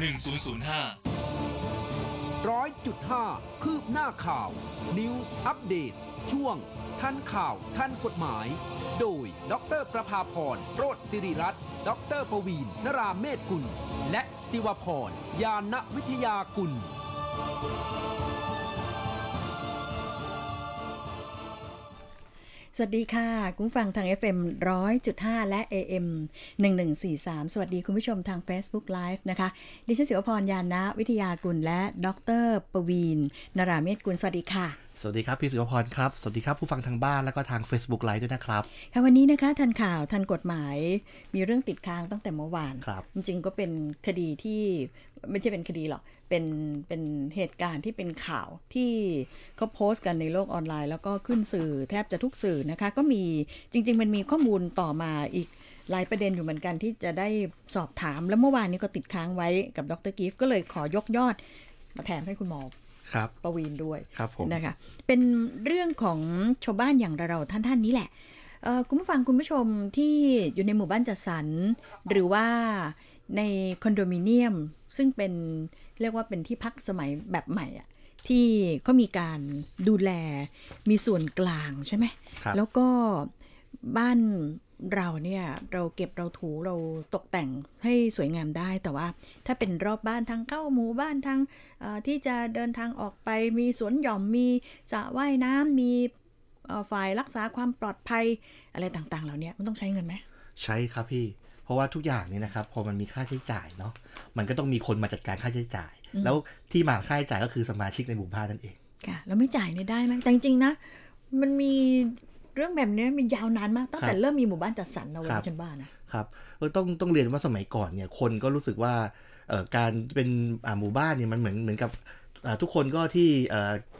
1005 100.5คืบหน้าข่าว News Update ช่วง ท่านข่าวท่านกฎหมาย โดยดรประภาพร โรธสิริรัตน์ดรประวีนนราเมธกุล และศิวพรยานวิทยากุลสวัสดีค่ะ คุณฟังทาง FM 100.5 และ AM 1143 สวัสดีคุณผู้ชมทาง Facebook Live นะคะ ดิฉันศิวพรยานนะวิทยากุลและดรประวีนนราเมศกุลสวัสดีค่ะสวัสดีครับ พี่สุภพรครับ สวัสดีครับผู้ฟังทางบ้านแล้วก็ทาง Facebook ไลฟ์ด้วยนะครับค่ะวันนี้นะคะ ทันข่าวทันกฎหมายมีเรื่องติดค้างตั้งแต่เมื่อวานครับจริงๆ ก็เป็นคดีที่ไม่ใช่เป็นคดีหรอกเป็นเป็นเหตุการณ์ที่เป็นข่าวที่เขาโพสต์กันในโลกออนไลน์แล้วก็ขึ้นสื่อแทบจะทุกสื่อนะคะ ก็มีจริง ๆ มันมีข้อมูลต่อมาอีกหลายประเด็นอยู่เหมือนกันที่จะได้สอบถามแล้วเมื่อวานนี้ก็ติดค้างไว้กับดรกิฟก็เลยขอยกยอดมาแถมให้คุณหมอครับประวีนด้วยครับผมนะคะเป็นเรื่องของชาวบ้านอย่างเราท่านท่านนี้แหละ คุณผู้ฟังคุณผู้ชมที่อยู่ในหมู่บ้านจัดสรร หรือว่าในคอนโดมิเนียม ซึ่งเป็นเรียกว่าเป็นที่พักสมัยแบบใหม่อะที่ก็มีการดูแล มีส่วนกลางใช่ไหม แล้วก็บ้านเราเนี่ยเราเก็บเราถูเราตกแต่งให้สวยงามได้ แต่ว่าถ้าเป็นรอบบ้านทางเข้าหมู่บ้านทางที่จะเดินทางออกไป มีสวนหย่อมมีสระว่ายน้ำมีฝ่ายรักษาความปลอดภัยอะไรต่าง ๆ เหล่านี้มันต้องใช้เงินไหมใช้ครับพี่ เพราะว่าทุกอย่างนี่นะครับ พอมันมีค่าใช้จ่ายเนาะมันก็ต้องมีคนมาจัดการค่าใช้จ่าย แล้วที่มาค่าใช้จ่ายก็คือสมาชิกในหมู่บ้านนั่นเองค่ะแล้วไม่จ่ายเนี่ยได้ไหมแต่จริงๆนะมันมีรื่องแบบนี้มันยาวนานมากตั้งแต่เริ่มมีหมู่บ้านจัดสรรเอาไว้ฉันบ้านนะครับต้องต้องเรียนว่าสมัยก่อนเนี่ยคนก็รู้สึกว่าการเป็นหมู่บ้านเนี่ยมันเหมือนเหมือนกับทุกคนก็ที่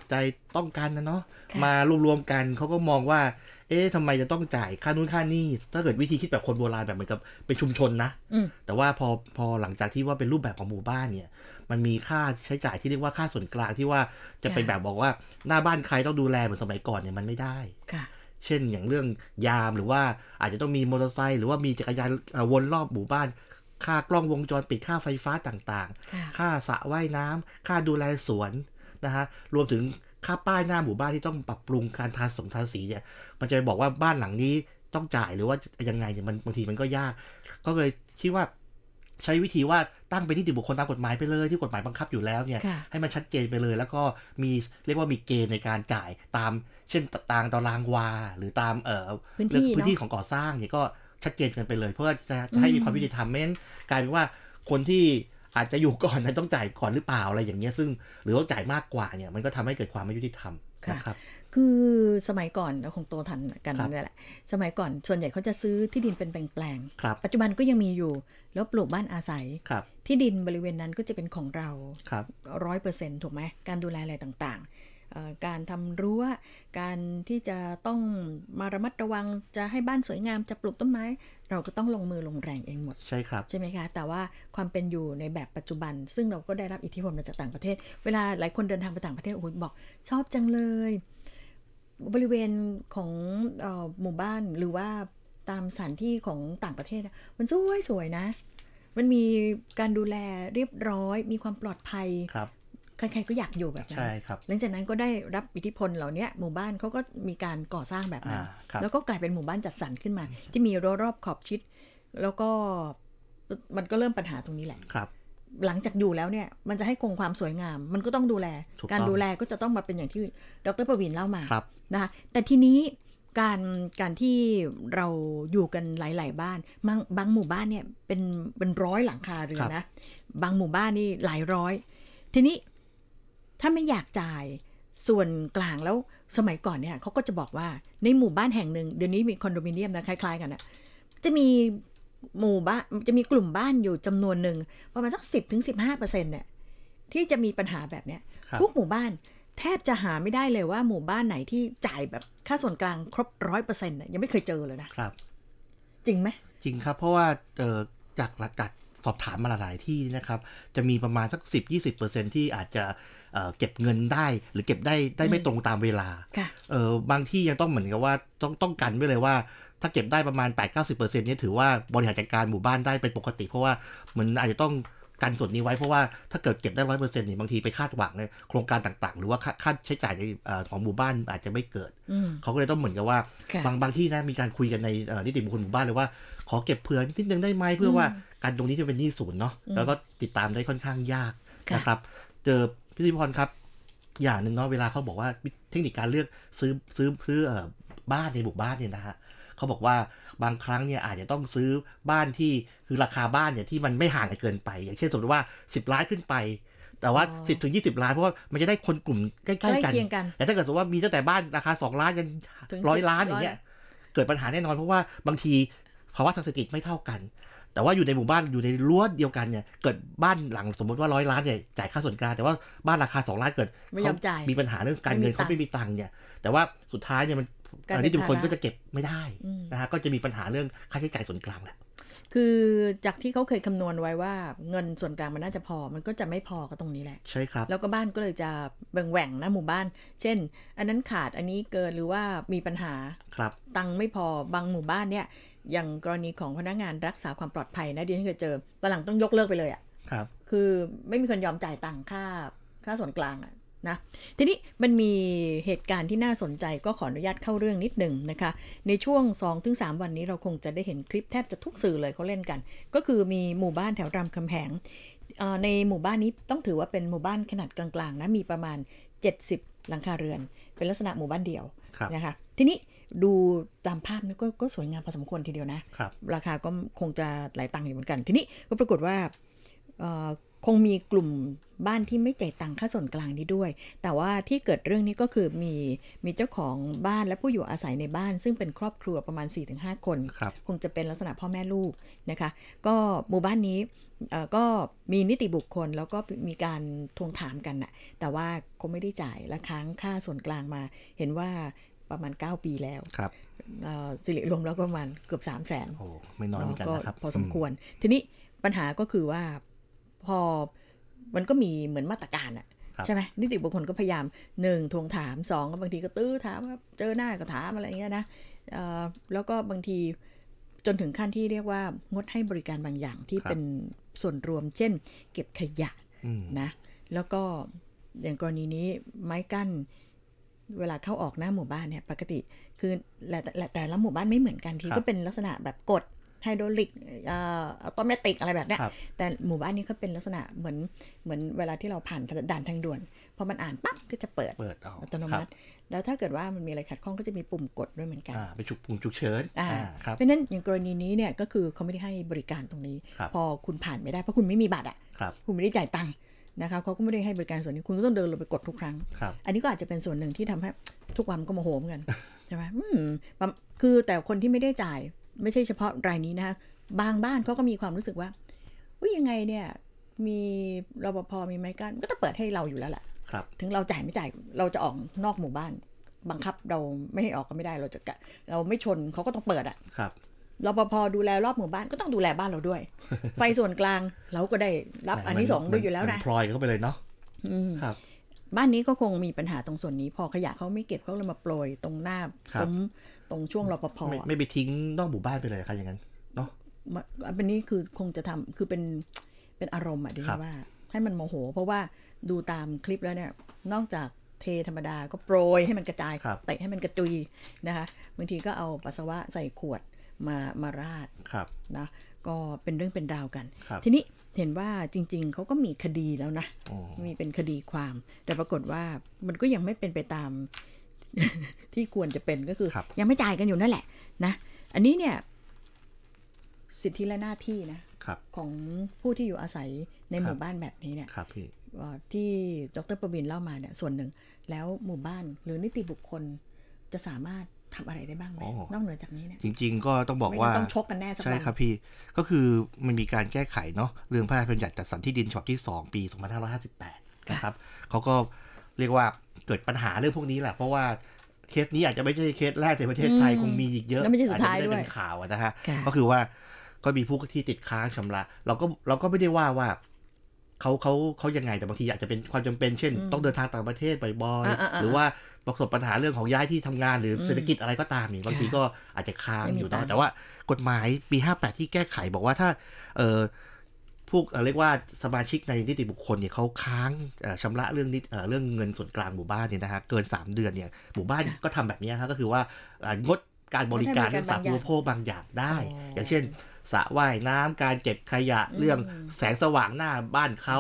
ใจต้องการนะเนาะมารวมๆกันเขาก็มองว่า เอ๊ะทำไมจะต้องจ่ายค่านู้นค่านี่ถ้าเกิดวิธีคิดแบบคนโบราณแบบเหมือนกับเป็นชุมชนนะแต่ว่าพอพอหลังจากที่ว่าเป็นรูปแบบของหมู่บ้านเนี่ย มันมีค่าใช้จ่ายที่เรียกว่าค่าส่วนกลางที่ว่าจะไปแบบบอกว่าหน้าบ้านใครต้องดูแลเหมือนสมัยก่อนเนี่ยมันไม่ได้ค่ะเช่นอย่างเรื่องยามหรือว่าอาจจะต้องมีมอเตอร์ไซค์หรือว่ามีจักรยานวนรอบหมู่บ้าน ค่ากล้องวงจรปิดค่าไฟฟ้าต่างๆ ค่าสระว่ายน้ำ ค่าดูแลสวนนะฮะรวมถึงค่าป้ายหน้าหมู่บ้านที่ต้องปรับปรุงการทาสมทาสีเนี่ยมันจะบอกว่าบ้านหลังนี้ต้องจ่ายหรือว่ายังไงเนี่ยมันบางทีมันก็ยาก ก็เลยคิดว่าใช้วิธีว่าตั้งเป็นนิติบุคคลตามกฎหมายไปเลยที่กฎหมายบังคับอยู่แล้วเนี่ยให้มันชัดเจนไปเลย แล้วก็มีเรียกว่ามีเกณฑ์ในการจ่ายตามเช่นตางตารางวา หรือตามเอ่อพื้นที่ของก่อสร้างเนี่ยก็ชัดเจนกันไปเลย เพื่อจะให้มีความยุติธรรมไม่งั้นกลายเป็นว่าคนที่อาจจะอยู่ก่อนนต้องจ่ายก่อนหรือเปล่าอะไรอย่างเงี้ยซึ่ง หรือว่าจ่ายมากกว่าเนี่ยมันก็ทำให้เกิดความไม่ยุติธรรมนะครับคือสมัยก่อนเราคงโตทันกันนี่แหละ สมัยก่อนส่วนใหญ่เขาจะซื้อที่ดินเป็นแปลงๆ ปัจจุบันก็ยังมีอยู่ แล้วปลูกบ้านอาศัย ที่ดินบริเวณนั้นก็จะเป็นของเราร้อยเปอร์เซ็นต์ถูกไหม การดูแลอะไรต่างๆ การทำรั้ว การที่จะต้องมาระมัดระวังจะให้บ้านสวยงามจะปลูกต้นไม้เราก็ต้องลงมือลงแรงเองหมดใช่ครับใช่ไหมคะ แต่ว่าความเป็นอยู่ในแบบปัจจุบัน ซึ่งเราก็ได้รับอิทธิพลมาจากต่างประเทศ เวลาหลายคนเดินทางไปต่างประเทศโอ้ยบอกชอบจังเลย บริเวณของออหมู่บ้านหรือว่าตามสถานที่ของต่างประเทศ มันสวยสวยนะ มันมีการดูแลเรียบร้อย มีความปลอดภัยใครๆก็อยากอยู่แบบนั้นใช่ครับ หลังจากนั้นก็ได้รับอิทธิพลเหล่านี้ หมู่บ้านเขาก็มีการก่อสร้างแบบนั้น แล้วก็กลายเป็นหมู่บ้านจัดสรรขึ้นมา ที่มีรอ้รอบขอบชิด แล้วก็มันก็เริ่มปัญหาตรงนี้แหละ ครับ หลังจากอยู่แล้วเนี่ย มันจะให้คงความสวยงาม มันก็ต้องดูแล การดูแลก็จะต้องมาเป็นอย่างที่ดรประวินเล่ามานะคะแต่ทีนี้การการที่เราอยู่กันหลายๆบ้าน บางบางหมู่บ้านเนี่ยเป็นเป็นร้อยหลังคาเรือนนะ บางหมู่บ้านนี่หลายร้อย ทีนี้ถ้าไม่อยากจ่ายส่วนกลางแล้วสมัยก่อนเนี่ยเขาก็จะบอกว่าในหมู่บ้านแห่งหนึ่งเดี๋ยวนี้มีคอนโดมิเนียมนะคล้ายๆ กันนะจะมีหมู่บ้านจะมีกลุ่มบ้านอยู่จำนวนหนึ่งประมาณสักสิบถึงสิบห้าเปอร์เซ็นต์เนี่ยที่จะมีปัญหาแบบเนี้ยทุกหมู่บ้านแทบจะหาไม่ได้เลยว่าหมู่บ้านไหนที่จ่ายแบบค่าส่วนกลางครบร้อยเปอร์เซ็นต์ยังไม่เคยเจอเลยนะครับจริงไหม จริงครับ เพราะว่าจากหลักจากสอบถามมาหลายที่นะครับ จะมีประมาณสัก 10-20%ที่อาจจะเก็บเงินได้ หรือเก็บได้ได้ไม่ตรงตามเวลาเออบางที่ยังต้องเหมือนกับว่าต้องต้องกันไว้เลยว่า ถ้าเก็บได้ประมาณ 8-90%เนี่ยถือว่าบริหารจัดการหมู่บ้านได้เป็นปกติ เพราะว่า มันอาจจะต้องกันส่วนนี้ไว้เพราะว่าถ้าเกิดเก็บได้ร้อยเปอร์เซ็นต์นี่บางที ไปคาดหวังในโครงการต่างๆ หรือว่า ค่าใช้จ่ายในของหมู่บ้านอาจจะไม่เกิด เขาก็เลยต้องเหมือนกับว่าบางบางที่นะมีการคุยกันในนิติบุคคลหมู่บ้านเลยว่า ขอเก็บเผื่อนิดนึงได้ไหมเพื่อว่าการตรงนี้จะเป็นหนี้ศูนย์เนาะแล้วก็ติดตามได้ค่อนข้างยากนะครับเจอพี่ธิพรครับ อย่างหนึ่งเนาะเวลาเขาบอกว่าเทคนิคการเลือกซื้อซื้อซื้อบ้านในหมู่บ้านเนี่ยนะฮะเขาบอกว่าบางครั้งเนี่ยอาจจะต้องซื้อบ้านที่คือราคาบ้านเนี่ยที่มันไม่ห่างกันเกินไป อย่างเช่นสมมติ ว่า 10 ล้าน ขึ้นไป แต่ว่า 10 ถึง 20 ล้านเพราะว่ามันจะได้ คน กลุ่มใกล้ๆกัน แต่ถ้าเกิดสมมติว่ามีตั้งแต่บ้านราคา 2 ล้านยันร้อยล้านอย่างเงี้ยเกิดปัญหาแน่นอน เพราะว่าบางทีภาวะทางเศรษฐกิจไม่เท่ากัน แต่ว่าอยู่ในหมู่บ้านอยู่ในรั้วเดียวกันเนี่ยเกิดบ้านหลังสมมติว่าร้อยล้านเนี่ยจ่ายค่าส่วนกลางแต่ว่าบ้านราคาสองล้านเกิดไม่ยอมจ่ายมีปัญหาเรื่องการเงินเขาไม่มีตังค์เนี่ยแต่ว่าสุดท้ายเนี่ยมันอันนี้จุมคนก็จะเก็บไม่ได้นะฮะก็จะมีปัญหาเรื่องค่าใช้จ่ายส่วนกลางแหละคือจากที่เขาเคยคำนวณไว้ว่าเงินส่วนกลางมันน่าจะพอมันก็จะไม่พอก็ตรงนี้แหละใช่ครับแล้วก็บ้านก็เลยจะแบ่งแหว่งนะหมู่บ้าน เช่น อันนั้นขาดอันนี้เกินหรือว่ามีปัญหาครับ ตังไม่พอบางหมู่บ้านเนี่ยอย่างกรณีของพนักงานรักษาความปลอดภัยนะเดิฉันเคยเจอตอนหลังต้องยกเลิกไปเลยอะ่ะครับคือไม่มีคนยอมจ่ายตังค่าค่าส่วนกลางอะ่ะนะทีนี้มันมีเหตุการณ์ที่น่าสนใจก็ขออนุญาตเข้าเรื่องนิดหนึ่งนะคะ ในช่วง 2-3 วันนี้เราคงจะได้เห็นคลิปแทบจะทุกสื่อเลยเขาเล่นกัน ก็คือมีหมู่บ้านแถวรามคำแหงในหมู่บ้านนี้ต้องถือว่าเป็นหมู่บ้านขนาดกลางๆนะ มีประมาณ 70 หลังคาเรือน เป็นลักษณะหมู่บ้านเดียวนะคะทีนี้ดูตามภาพนี่กก็สวยงามพอสมควรทีเดียวนะรราคาก็คงจะหลายตังค์อยู่เหมือนกันทีนี้ก็ปรากฏว่าคงมีกลุ่มบ้านที่ไม่จ่ายตังค่าส่วนกลางนี้ด้วย แต่ว่าที่เกิดเรื่องนี้ก็คือมีมีเจ้าของบ้านและผู้อยู่อาศัยในบ้าน ซึ่งเป็นครอบครัวประมาณ4-5คนคคงจะเป็นลักษณะพ่อแม่ลูกนะคะ ก็หมู่บ้านนี้ก็มีนิติบุคคลแล้วก็มีการทวงถามกันนะแต่ว่าคงไม่ได้จ่ายและค้างค่าส่วนกลางมา เห็นว่าประมาณ 9 ปีแล้ว ครับสิริรวมแล้วก็ประมาณเกือบ3 0 0 0 0นโอ้ ไม่น้อยเหมือนกันนะครับพอสมควร ทีนี้ปัญหาก็คือว่าพอมันก็มีเหมือนมาตรการอะใช่ไหมนิติบุคคลก็พยายามหนึ่งทวงถามสองก็บางทีก็ตื้อถามเจอหน้าก็ถามอะไรเงี้ยนะแล้วก็บางทีจนถึงขั้นที่เรียกว่างดให้บริการบางอย่างที่เป็นส่วนรวมเช่นเก็บขยะนะ แล้วก็อย่างกรณีนี้ไม้กั้นเวลาเข้าออกหน้าหมู่บ้านเนี่ย ปกติคือแต่แต่ละหมู่บ้านไม่เหมือนกันทีก็เป็นลักษณะแบบกดไฮโดรลิกอ่โต้นเมติกอะไรแบบนี้ แต่หมู่บ้านนี้เขาเป็นลักษณะเหมือน เหมือนเวลาที่เราผ่านด่านทางด่วน พอมันอ่านปั๊บก็จะเปิดเปิดอัตโนมัติ แล้วถ้าเกิดว่ามันมีอะไรขัดข้องก็จะมีปุ่มกดด้วยเหมือนกัน ไปฉุกปุ่มฉุกเฉินเพราะนั้นอย่างกรณีนี้เนี่ยก็คือเขาไม่ได้ให้บริการตรงนี้ พอคุณผ่านไม่ได้เพราะคุณไม่มีบัตรอ่ะคุณไม่ได้จ่ายตังค์นะคะเขาก็ไม่ได้ให้บริการส่วนนี้ คุณก็ต้องเดินลงไปกดทุกครั้ง อันนี้ก็อาจจะเป็นส่วนหนึ่งที่ทำให้ทุกวันก็มโหมนกันใช่ไหมคือแต่คนที่ไม่ได้จ่ายไม่ใช่เฉพาะรายนี้นะคะบางบ้านเขาก็มีความรู้สึกว่าว่ายังไงเนี่ยมีรปภมีไม้กั้นก็ต้องเปิดให้เราอยู่แล้วแหละครับ ถึงเราจ่ายไม่จ่ายเราจะออกนอกหมู่บ้าน บังคับเราไม่ให้ออกก็ไม่ได้เราจะเราไม่ชนเขาก็ต้องเปิดอ่ะครับรปภดูแล รอบหมู่บ้านก็ต้องดูแลบ้านเราด้วย ไฟส่วนกลางเราก็ได้รับอันนี้สองด้วยอยู่แล้วนะพลอยเข้าไปเลยเนาะครับ บ้านนี้ก็คงมีปัญหาตรงส่วนนี้ พอขยะเขาไม่เก็บเขาเลยมาโปรยตรงหน้าซุ้มตรงช่วงรปภไม่ไปทิ้ง นอกหมู่บ้านไปเลยค่ะอย่างนั้น เนาะอันนี้คือคงจะทำคือเป็นเป็นอารมณ์อะดิฉันว่า ให้มันโมโห เพราะว่าดูตามคลิปแล้วเนี่ยนอกจากเทธรรมดาก็โปรยให้มันกระจายเตะให้มันกระจุย นะคะบางทีก็เอาปัสสาวะใส่ขวดมามาราดนะก็เป็นเรื่องเป็นราวกัน ทีนี้เห็นว่าจริงๆ เขาก็มีคดีแล้วนะ มีเป็นคดีความ แต่ปรากฏว่ามันก็ยังไม่เป็นไปตามที่ควรจะเป็นก็คือคยังไม่จ่ายกันอยู่นั่นแหละนะ อันนี้เนี่ย สิทธิและหน้าที่นะของผู้ที่อยู่อาศัยในหมู่บ้านแบบนี้เนี่ยที่ดรประวินเล่ามาเนี่ย ส่วนหนึ่ง แล้วหมู่บ้านหรือนิติบุคคลจะสามารถทำอะไรได้บ้างไหมนอกเหนือจากนี้เนี่ย จริงๆ ก็ต้องบอกว่า ต้องชกกันแน่สักใช่ครับพี่ก็คือมันมีการแก้ไขเนาะเรื่องพระราชบัญญัติจัดสรรที่ดินฉบับที่ 2 ปี 2558 นะครับเขาก็เรียกว่าเกิดปัญหาเรื่องพวกนี้แหละเพราะว่าเคสนี้อาจจะไม่ใช่เคสแรกในประเทศไทยคงมีอีกเยอะอาจจะได้เป็นข่าวนะฮะก็คือว่าก็มีผู้ที่ติดค้างชำระ เราก็เราก็ไม่ได้ว่าว่าเขาเขาเขายังไง แต่บางทีอาจจะเป็นความจำเป็น เช่น ต้องเดินทางต่างประเทศบ่อยๆหรือว่าประสบปัญหาเรื่องของย้ายที่ทำงานหรือเศรษฐกิจอะไรก็ตาม่บางทีก็อาจจะค้างอยู่นะแต่ว่ากฎหมายปี58ที่แก้ไขบอกว่าถ้า เออพวกเรียกว่าสมาชิกในนิติบุคคลเนี่ยเขาค้างชำระเรื่องนิเรื่องเงินส่วนกลางหมู่บ้านเนี่ยนะฮะเกิน 3 เดือนเนี่ยหมู่บ้านก็ทำแบบนี้ครับก็คือว่างดการบริการเรื่องสาธารณูปโภคบางอย่างได้ อย่างเช่นสระว่ายน้ำการเก็บขยะเรื่องแสงสว่างหน้าบ้านเขา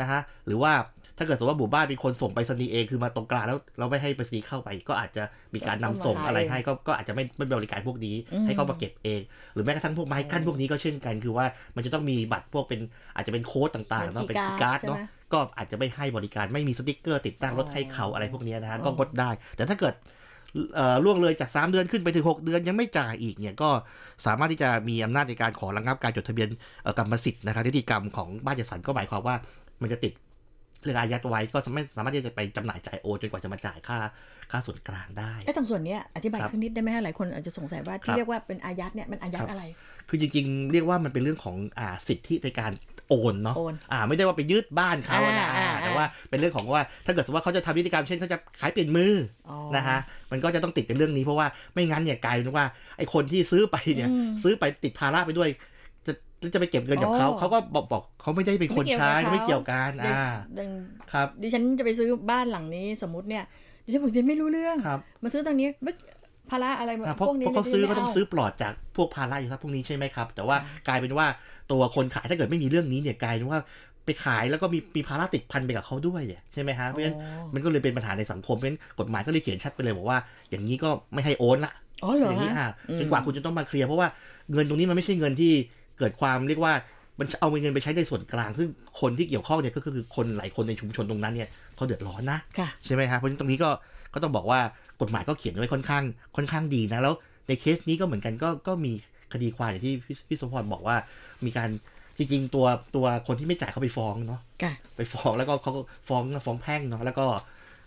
นะฮะหรือว่าถ้าเกิดสมมติว่าหมู่บ้านเป็นคนส่งไปสนีเอง คือมาตรงกลางแล้วเราไม่ให้ไปสีเข้าไป ก็อาจจะมีการนำส่งอะไรให้ก็ก็อาจจะไม่ไม่บริการพวกนี้ ให้เขามาเก็บเอง หรือแม้กระทั่งพวกไม้กั้นพวกนี้ก็เช่นกัน คือว่ามันจะต้องมีบัตรพวกเป็น อาจจะเป็นโค้ดต่างๆต้องเป็นคการ์ดเนาะ ก็อาจจะไม่ให้บริการไม่มีสติ๊กเกอร์ติดตั้งรถให้เขาอะไรพวกนี้นะฮะก็กดได้ แต่ถ้าเกิดล่วงเลยจาก 3 เดือนขึ้นไปถึง6เดือนยังไม่จ่ายอีกเนี่ย ก็สามารถที่จะมีอำนาจในการขอระงับการจดทะเบียนกรรมสิทธิ์นะครับนิติกรรมของบ้านจัดสรรก็หมายความว่า มันจะติดเรื่องอายัดไว้ก็ไม่สามารถที่จะไปจำหน่ายจ่ายโอจนกว่าจะมาจ่ายค่าค่าส่วนกลางได้ไอ้ตรงส่วนนี้อธิบายสักนิดได้ไหมฮะหลายคนอาจจะสงสัยว่าที่เรียกว่าเป็นอายัดเนี่ยมันอายัดอะไร คือจริงๆ เรียกว่ามันเป็นเรื่องของอ่าสิทธิในการโอนเนาะอ่าไม่ได้ว่าไปยืดบ้านเขานะแต่ว่าเป็นเรื่องของว่าถ้าเกิดสมมติว่าเขาจะทำนิติกรรมเช่นเขาจะขายเปลี่ยนมือนะฮะมันก็จะต้องติดในเรื่องนี้เพราะว่าไม่งั้นเนี่ยกลายเป็นว่าไอ้คนที่ซื้อไปเนี่ยซื้อไปติดภาระไปด้วยแล้วจะไปเก็บเงินกับเขา เขาก็บอกบอกเขาไม่ได้เป็นคนใช้ไม่เกี่ยวกันอ่าครับ ดิฉันจะไปซื้อบ้านหลังนี้สมมติเนี่ย ดิฉันผมจะไม่รู้เรื่องมาซื้อตรงนี้ภาระอะไรพวกนี้เขาซื้อก็ต้องซื้อปลอดจากพวกภาระอยู่ครับ พวกนี้ใช่ไหมครับ แต่ว่ากลายเป็นว่าตัวคนขายถ้าเกิดไม่มีเรื่องนี้เนี่ยกลายเป็นว่าไปขายแล้วก็มีมีภาระติดพันไปกับเขาด้วยใช่ไหมฮะ เพราะฉะนั้นมันก็เลยเป็นปัญหาในสังคมเพราะฉะนั้นกฎหมายก็เลยเขียนชัดไปเลยบอกว่า อย่างนี้ก็ไม่ให้โอนละอย่างนี้อ่ะ จนกว่าคุณจะต้องมาเคลียร์เพราะว่าเงินตรงนี้มันไม่ใช่เงินที่เกิดความเรียกว่ามันเอาเงินไปใช้ในส่วนกลาง ซึ่งคนที่เกี่ยวข้องเนี่ยก็คือคนหลายคนในชุมชนตรงนั้นเนี่ยเขาเดือดร้อนนะ ใช่ไหมฮะ เพราะฉะนั้นตรงนี้ก็ก็ต้องบอกว่ากฎหมายก็เขียนไว้ค่อนข้างค่อนข้างดีนะ แล้วในเคสนี้ก็เหมือนกัน ก็ก็มีคดีความอย่างที่พี่สมพรบอกว่ามีการจริงๆตัวตัวคนที่ไม่จ่ายเขาไปฟ้องเนาะ ไปฟ้องแล้วก็เขาฟ้องฟ้องแพ่งเนาะ แล้วก็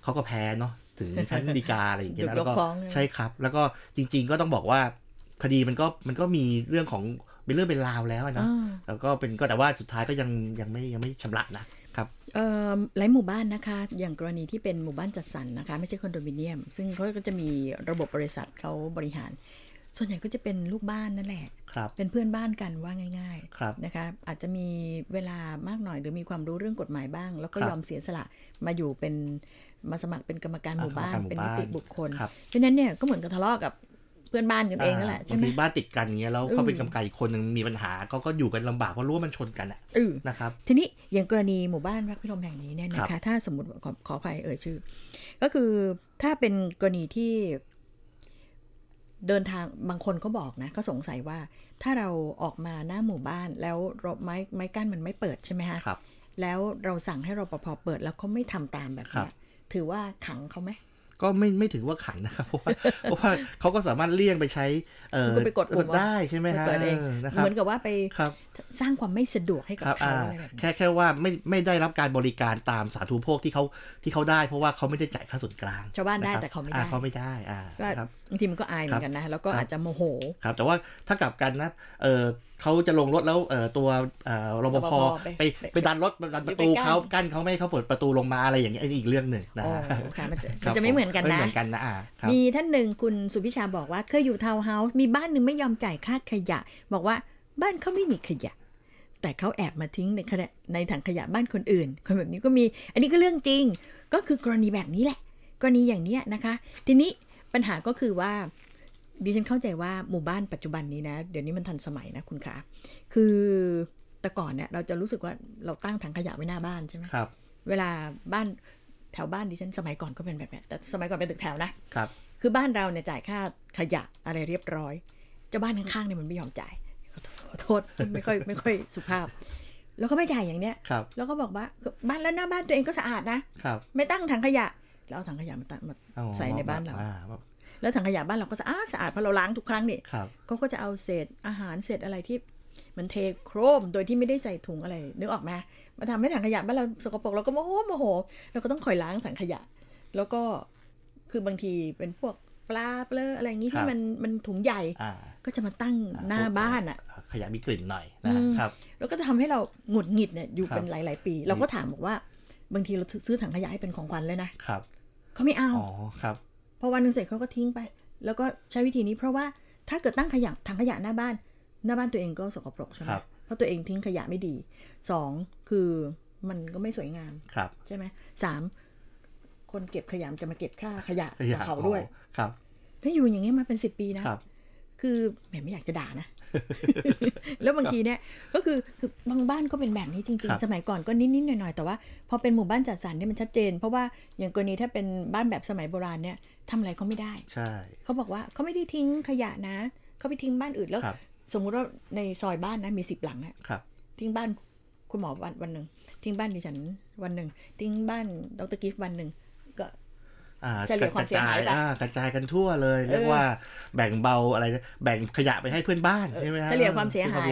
เขาก็แพ้เนาะถึงชั้นฎีกาอะไรอย่างเงี้ยแล้วก็ใช่ครับ แล้วก็จริง ๆ ก็ต้องบอกว่าคดีมันก็มันก็มีเรื่องของเป็นเรื่องเป็นราวแล้วนะแล้วก็เป็นก็แต่ว่าสุดท้ายก็ยังยังไม่ยังไม่ชำระนะครับหลายหมู่บ้านนะคะ อย่างกรณีที่เป็นหมู่บ้านจัดสรรนะคะ ไม่ใช่คอนโดมิเนียม ซึ่งเขาก็จะมีระบบบริษัทเขาบริหาร ส่วนใหญ่ก็จะเป็นลูกบ้านนั่นแหละเป็นเพื่อนบ้านกันว่าง่ายๆนะคะอาจจะมีเวลามากหน่อย หรือมีความรู้เรื่องกฎหมายบ้าง แล้วก็ยอมเสียสละมาอยู่เป็นมาสมัครเป็นกรรมการหมู่บ้านเป็นนิติบุคคลเพราะนั้นเนี่ยก็เหมือนกับทะเลาะกับพื่อนบ้านกันเองนั่นแหละใช่ไหมบางบ้านติดกันเงี้ยแล้วเขาเป็นกำไกคนนึงมีปัญหาก็ก็อยู่กันลำบากเพราะรู้ว่ามันชนกันอ่ะนะครับ ทีนี้อย่างกรณีหมู่บ้านรักพิรมแห่งนี้เนี่ยนะคะถ้าสมมติขอขอภัยเอ่ยชื่อ ก็คือถ้าเป็นกรณีที่ เดินทางบางคนก็บอกนะ ก็สงสัยว่าถ้าเราออกมาหน้าหมู่บ้าน แล้วรบไม้ไม้กั้นมันไม่เปิดใช่ไหมฮะครับ แล้วเราสั่งให้รปภเปิดแล้วเขาไม่ทำตามแบบนี้ถือว่าขังเขาไหมก็ไม่ไม่ถือว่าขันนะครับเพราะว่าเพราะว่าเขาก็สามารถเลี่ยงไปใช้เออไปกดได้ใช่ไหมฮะเหมือนกับว่าไปสร้างความไม่สะดวกให้กับเขาแค่แค่ว่าไม่ไม่ได้รับการบริการตามสาธุโภคที่เขาที่เขาได้เพราะว่าเขาไม่ได้จ่ายค่าส่วนกลาง ชาวบ้านได้แต่เขาไม่ได้เขาไม่ได้อ่าบางทีมันก็อายเหมือนกันนะ แล้วก็อาจจะโมโหครับ แต่ว่าถ้ากลับกันนะเออเขาจะลงรถแล้วเออตัวรปภไปไปดันรถดันประตูเขากั้นเขาไม่เขาเปิดประตูลงมาอะไรอย่างเงี้ยอันนี้อีกเรื่องหนึ่งนะค่ะมันจะไม่เหมือนกันนะไม่เหมือนกันนะมีท่านหนึ่งคุณสุพิชาบอกว่าเคยอยู่ทาวน์เฮาส์มีบ้านหนึ่งไม่ยอมจ่ายค่าขยะ บอกว่าบ้านเขาไม่มีขยะ แต่เขาแอบมาทิ้งในขณะในถังขยะบ้านคนอื่น คนแบบนี้ก็มี อันนี้ก็เรื่องจริงก็คือกรณีแบบนี้แหละ กรณีอย่างเนี้ยนะคะ ทีนี้ปัญหาก็คือว่าดิฉันเข้าใจว่าหมู่บ้านปัจจุบันนี้นะ เดี๋ยวนี้มันทันสมัยนะคุณคะคือแต่ก่อนเนี่ยเราจะรู้สึกว่าเราตั้งถังขยะไว้หน้าบ้านใช่ไหมครับ เวลาบ้านแถวบ้านดิฉันสมัยก่อนก็เป็นแบบนี้แต่สมัยก่อนเป็นตึกแถวนะครับคือบ้านเราเนี่ยจ่ายค่าขยะอะไรเรียบร้อยเจ้าบ้านข้างๆเนี่ยมันไม่ยอมจ่ายขอโทษไม่ค่อยไม่ค่อยสุภาพแล้วก็ไม่จ่ายอย่างเนี้ยครับแล้วก็บอกว่าบ้านแล้วหน้าบ้านตัวเองก็สะอาดนะครับ ไม่ตั้งถังขยะแล้วเอาถังขยะมาตั้งมาใส่ในบ้านเราแล้วถังขยะบ้านเราก็สะอาดสะอาดเพราะเราล้างทุกครั้งนี่เขาก็จะเอาเศษอาหารเศษอะไรที่มันเทโครมโดยที่ไม่ได้ใส่ถุงอะไรนึกออกไหมมาทำให้ถังขยะบ้านเราสกปรกเราก็โมโหโมโหเราก็ต้องคอยล้างถังขยะ แล้วก็คือบางทีเป็นพวกปลาเปลืออะไรอย่างนี้ที่มันมันถุงใหญ่ก็จะมาตั้งหน้าบ้านอ่ะ ขยะมีกลิ่นหน่อยนะครับ แล้วก็จะทำให้เราหงุดหงิดเนี่ยอยู่เป็นหลาย ๆ ปี เราก็ถามบอกว่าบางทีเราซื้อถังขยะให้เป็นของขวัญเลยนะครับเขาไม่เอาอ๋อครับพอวันหนึ่งเสร็จเขาก็ทิ้งไป แล้วก็ใช้วิธีนี้เพราะว่าถ้าเกิดตั้งขยะถังขยะหน้าบ้าน หน้าบ้านตัวเองก็สกปรกใช่ไหม เพราะตัวเองทิ้งขยะไม่ดี สองคือมันก็ไม่สวยงาม ครับ ใช่ไหมสามคนเก็บขยะจะมาเก็บค่าขยะของเขาด้วยครับถ้าอยู่อย่างนี้มาเป็นสิบปีนะคือแหมไม่อยากจะด่านะแล้วบางทีเนี่ยก็คือคือบางบ้านก็เป็นแบบนี้จริง ๆ สมัยก่อนก็นิดๆหน่อยๆแต่ว่าพอเป็นหมู่บ้านจัดสรรเนี่ยมันชัดเจน เพราะว่าอย่างกรณีถ้าเป็นบ้านแบบสมัยโบราณเนี่ยทำอะไรเขาไม่ได้ใช่เขาบอกว่าเขาไม่ได้ทิ้งขยะนะเขาไปทิ้งบ้านอื่นแล้วสมมุติว่าในซอยบ้านนะมีสิบหลังอะทิ้งบ้านคุณหมอวันวันหนึ่งทิ้งบ้านดิฉันวันหนึ่งทิ้งบ้านดรกิฟต์วันหนึ่งเฉลี่ยความเสียหาย กระจายกันทั่วเลยเรียกว่าแบ่งเบาอะไร แบ่งขยะไปให้เพื่อนบ้านใช่ไหมะเฉลี่ยความเสียหาย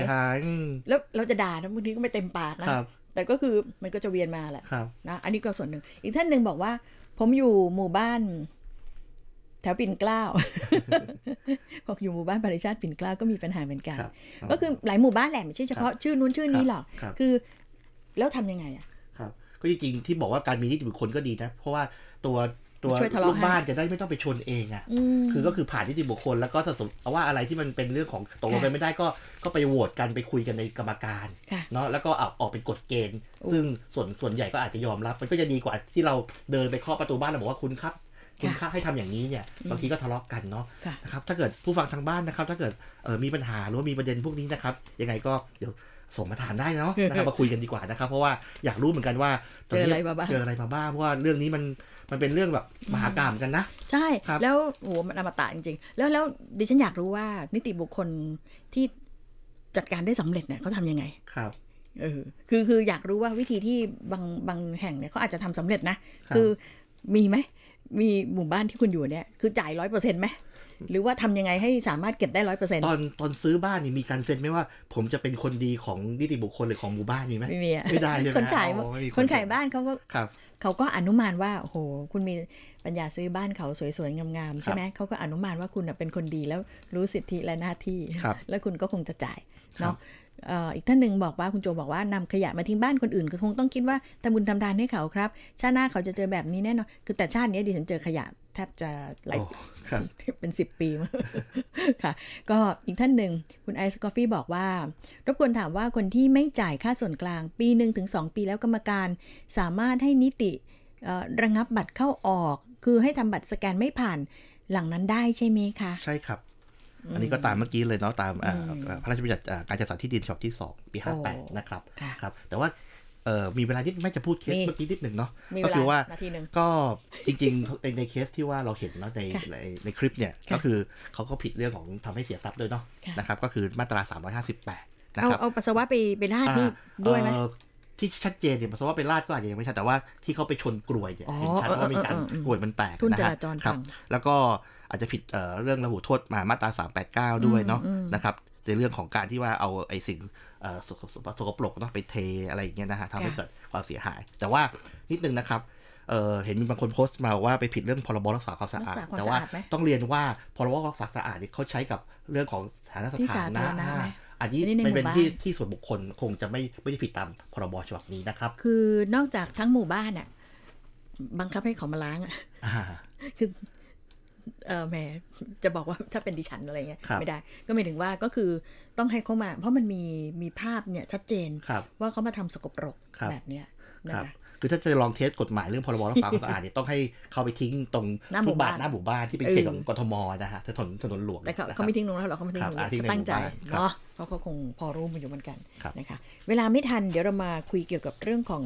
แล้วเราจะด่านะบางทีก็ไม่เต็มปากนะ แต่ก็คือมันก็จะเวียนมาแหละนะ อันนี้ก็ส่วนหนึ่ง อีกท่านหนึ่งบอกว่า ผมอยู่หมู่บ้านแถวปิ่นเกล้าบอกอยู่หมู่บ้านปริชาติปิ่นเกล้า ก็มีปัญหาเหมือนกัน ก็คือหลายหมู่บ้านแหละไม่ใช่เฉพาะชื่อนู้นชื่อนี้หรอก คือแล้วทํำยังไงอ่ะก็จริงๆที่บอกว่าการมีนิติบุคคลก็ดีนะ เพราะว่าตัวตัวลูกบ้านจะได้ไม่ต้องไปชนเองอ่ะ คือก็คือผ่านที่ดิบุคคลแล้วก็ถ้าสมมติว่าอะไรที่มันเป็นเรื่องของตกลงไปไม่ได้ก็ก็ไปโหวตกันไปคุยกันในกรรมการเนาะแล้วก็ออกออกเป็นกฎเกณฑ์ ซึ่งส่วนส่วนใหญ่ก็อาจจะยอมรับมันก็จะดีกว่าที่เราเดินไปเคาะประตูบ้านแล้วบอกว่าคุณครับ คุณค่าให้ทำอย่างนี้เนี่ยบางทีก็ทะเลาะกันเนาะนะครับถ้าเกิดผู้ฟังทางบ้านนะครับ ถ้าเกิดมีปัญหาหรือว่ามีประเด็นพวกนี้นะครับ ยังไงก็เดี๋ยวส่งมาถามได้เนาะนะครับมาคุยกันดีกว่านะครับ เพราะว่าอยากรู้เหมือนกันว่าเจออะไรมาบ้างเจออะไรมาบ้างเพราะว่าเรื่องนี้มันมันเป็นเรื่องแบบ มหากรรมกันนะ ใช่ แล้วโหมันอมตะจริง ๆ แล้วแล้ว ดิฉันอยากรู้ว่า นิติบุคคลที่จัดการได้สำเร็จเนี่ยเขาทำยังไงครับเออคือคืออยากรู้ว่าวิธีที่บางบางแห่งเนี่ยเขาอาจจะทำสำเร็จนะ คือมีไหม มีหมู่บ้านที่คุณอยู่เนี่ยคือจ่ายร้อยเปอร์เซ็นต์ไหมหรือว่าทำยังไงให้สามารถเก็บได้ร้อยเปอร์เซ็นต์ตอนตอนซื้อบ้านนี่มีการเซ็นไหมว่า ผมจะเป็นคนดีของนิติบุคคลหรือของหมู่บ้านนี่ไหมไม่มีไม่ได้ใช่ไหมคนขายคนขายบ้านเขาก็ครับเขาก็อนุมานว่าโอ้โห คุณมีปัญญาซื้อบ้านเขาสวยๆงามๆใช่ไหมเขาก็อนุมานว่าคุณเป็นคนดีแล้วรู้สิทธิและหน้าที่ แล้วคุณก็คงจะจ่ายเนาะอีกท่านหนึ่งบอกว่าคุณโจบอกว่านำขยะมาทิ้งบ้านคนอื่น ก็คงต้องคิดว่าทำบุญทำทานให้เขาครับ ชาติหน้าเขาจะเจอแบบนี้แน่นอนคือแต่ชาตินี้ดิฉันเจอขยะแทบจะหลายเป็นสิบปีมาค่ะก็อีกท่านหนึ่งคุณไอซ์กอฟฟี่บอกว่า รบกวนถามว่าคนที่ไม่จ่ายค่าส่วนกลางปีหนึ่งถึงสองปีแล้วกรรมการ สามารถให้นิติระงับบัตรเข้าออก คือให้ทำบัตรสแกนไม่ผ่านหลังนั้นได้ใช่ไหมคะ ใช่ครับ อันนี้ก็ตามเมื่อกี้เลยเนาะตามพระราชบัญญัติการจัดสรรที่ดินฉบับที่ 2 ปี 58 นะครับครับ แต่ว่าเออมีเวลาที่ไม่จะพูดเคสเมื่อกี้นิดหนึ่งเนาะก็คือว่าก็จริงๆในเคสที่ว่าเราเห็นเนาะในในคลิปเนี่ยก็คือเขาก็ผิดเรื่องของทำให้เสียทรัพย์ด้วยเนาะนะครับก็คือมาตรา358นะครับเอาเอาปัสสาวะไปไปลาดนี่ด้วยไหมที่ชัดเจนเนี่ยปัสสาวะไปลาดก็อาจจะยังไม่ชัดแต่ว่าที่เขาไปชนกลวยเนี่ยเห็นชัดว่ามีการกลวยมันแตกนะครับ แล้วก็อาจจะผิดเรื่องระหูโทษมามาตรา 389 ด้วยเนาะนะครับในเรื่องของการที่ว่าเอาไอ้สิ่งสกสปรกเนาะไปเทอะไรอย่างเงี้ยนะฮะทำให้เกิดความเสียหาย แต่ว่านิดนึงนะครับเเห็นมีบางคนโพสต์มาว่าไปผิดเรื่องพรบรักษาความสะอาด แต่ว่าต้องเรียนว่าพรบรักษาสะอาดเนี่ยเขาใช้กับเรื่องของสาธารณสถานะอันนี้มันเป็นที่ที่ส่วนบุคคลคงจะไม่ไม่ได้ผิดตามพรบฉบับนี้นะครับคือนอกจากทั้งหมู่บ้านอ่ะบังคับให้เขามาล้างอ่ะคือเออแหมจะบอกว่าถ้าเป็นดิฉันอะไรเงี้ยไม่ได้ ก็หมายถึงว่าก็คือต้องให้เขามาเพราะมันมีมีภาพเนี่ยชัดเจน ว่าเขามาทำสกปรกรบแบบเนี้ยนะคะคือถ้าจะลองเทสกฎหมาย เรื่องพรบรักษาความสะอาดเนี่ยต้องให้เขาไปทิ้งตรงฟุตบาทหน้าหมู่บ้านที่เป็นเขตของกทมนะฮะถนนถนนหลวงแต่เขาไม่ทิ้งตรงนั้นหรอกเขาไม่ทิ้งตรงนั้ตั้งใจเนาะเพราะเขาคงพอรู้มันอยู่เหมือนกันนะคะเวลาไม่ทันเดี๋ยวเรามาคุยเกี่ยวกับเรื่องของ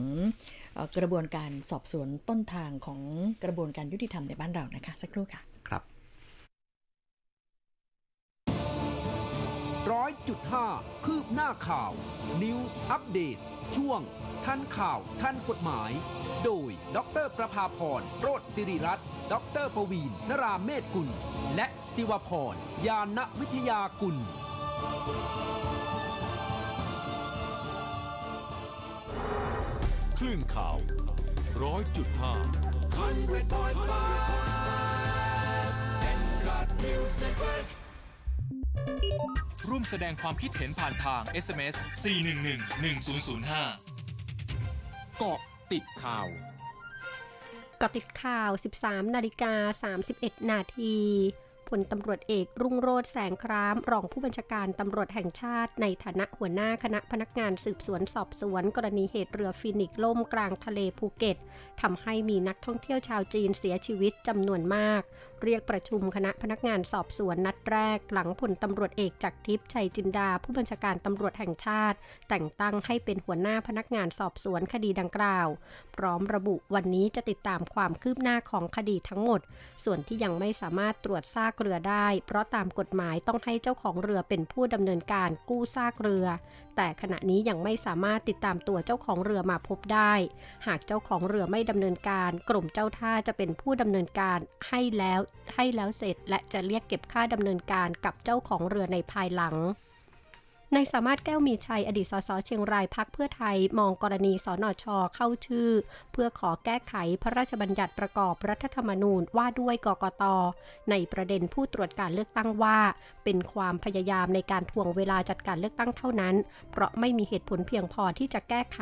กระบวนการสอบสวนต้นทางของกระบวนการยุติธรรมในบ้านเรานะคะสักครู่ค่ะคืบหน้าข่าว News Update ช่วงทันข่าวทันกฎหมาย โดยดรประภาพรโรธสิริรัตน์ดรประวีนนราเมศกุลและศิวพรยาณวิทยากุลคลื่นข่าวร้อยจุดห้า1 0ย5 100.5 and God News n e t w ร่วมแสดงความคิดเห็นผ่านทาง SMS 4111005 เกาะติดข่าวเกาะติดข่าว 13 นาฬิกา 31 นาที ผลตำรวจเอกรุ่งโรธแสงครามรองผู้บัญชาการตำรวจแห่งชาติในฐานะหัวหน้าคณะพนักงานสืบสวนสอบสวนกรณีเหตุเรือฟินิกล่มกลางทะเลภูเก็ตทำให้มีนักท่องเที่ยวชาวจีนเสียชีวิตจำนวนมากเรียกประชุมคณะพนักงานสอบสวนนัดแรก หลังผลตำรวจเอกจากทิพย์ชัยจินดาผู้บัญชาการตำรวจแห่งชาติ แต่งตั้งให้เป็นหัวหน้าพนักงานสอบสวนคดีดังกล่าว พร้อมระบุวันนี้จะติดตามความคืบหน้าของคดีทั้งหมด ส่วนที่ยังไม่สามารถตรวจซากเรือได้ เพราะตามกฎหมายต้องให้เจ้าของเรือเป็นผู้ดำเนินการกู้ซากเรือแต่ขณะนี้ยังไม่สามารถติดตามตัวเจ้าของเรือมาพบได้ หากเจ้าของเรือไม่ดำเนินการ กลุ่มเจ้าท่าจะเป็นผู้ดำเนินการให้แล้วให้แล้วเสร็จ และจะเรียกเก็บค่าดำเนินการกับเจ้าของเรือในภายหลังนายสามารถแก้วมีชัยอดีตสสเชียงรายพักเพื่อไทยมองกรณี สนช เข้าชื่อ เพื่อขอแก้ไขพระราชบัญญัติประกอบ รัฐธรรมนูญว่าด้วยกกต ในประเด็นผู้ตรวจการเลือกตั้งว่า เป็นความพยายามในการทวงเวลาจัดการเลือกตั้งเท่านั้น เพราะไม่มีเหตุผลเพียงพอที่จะแก้ไข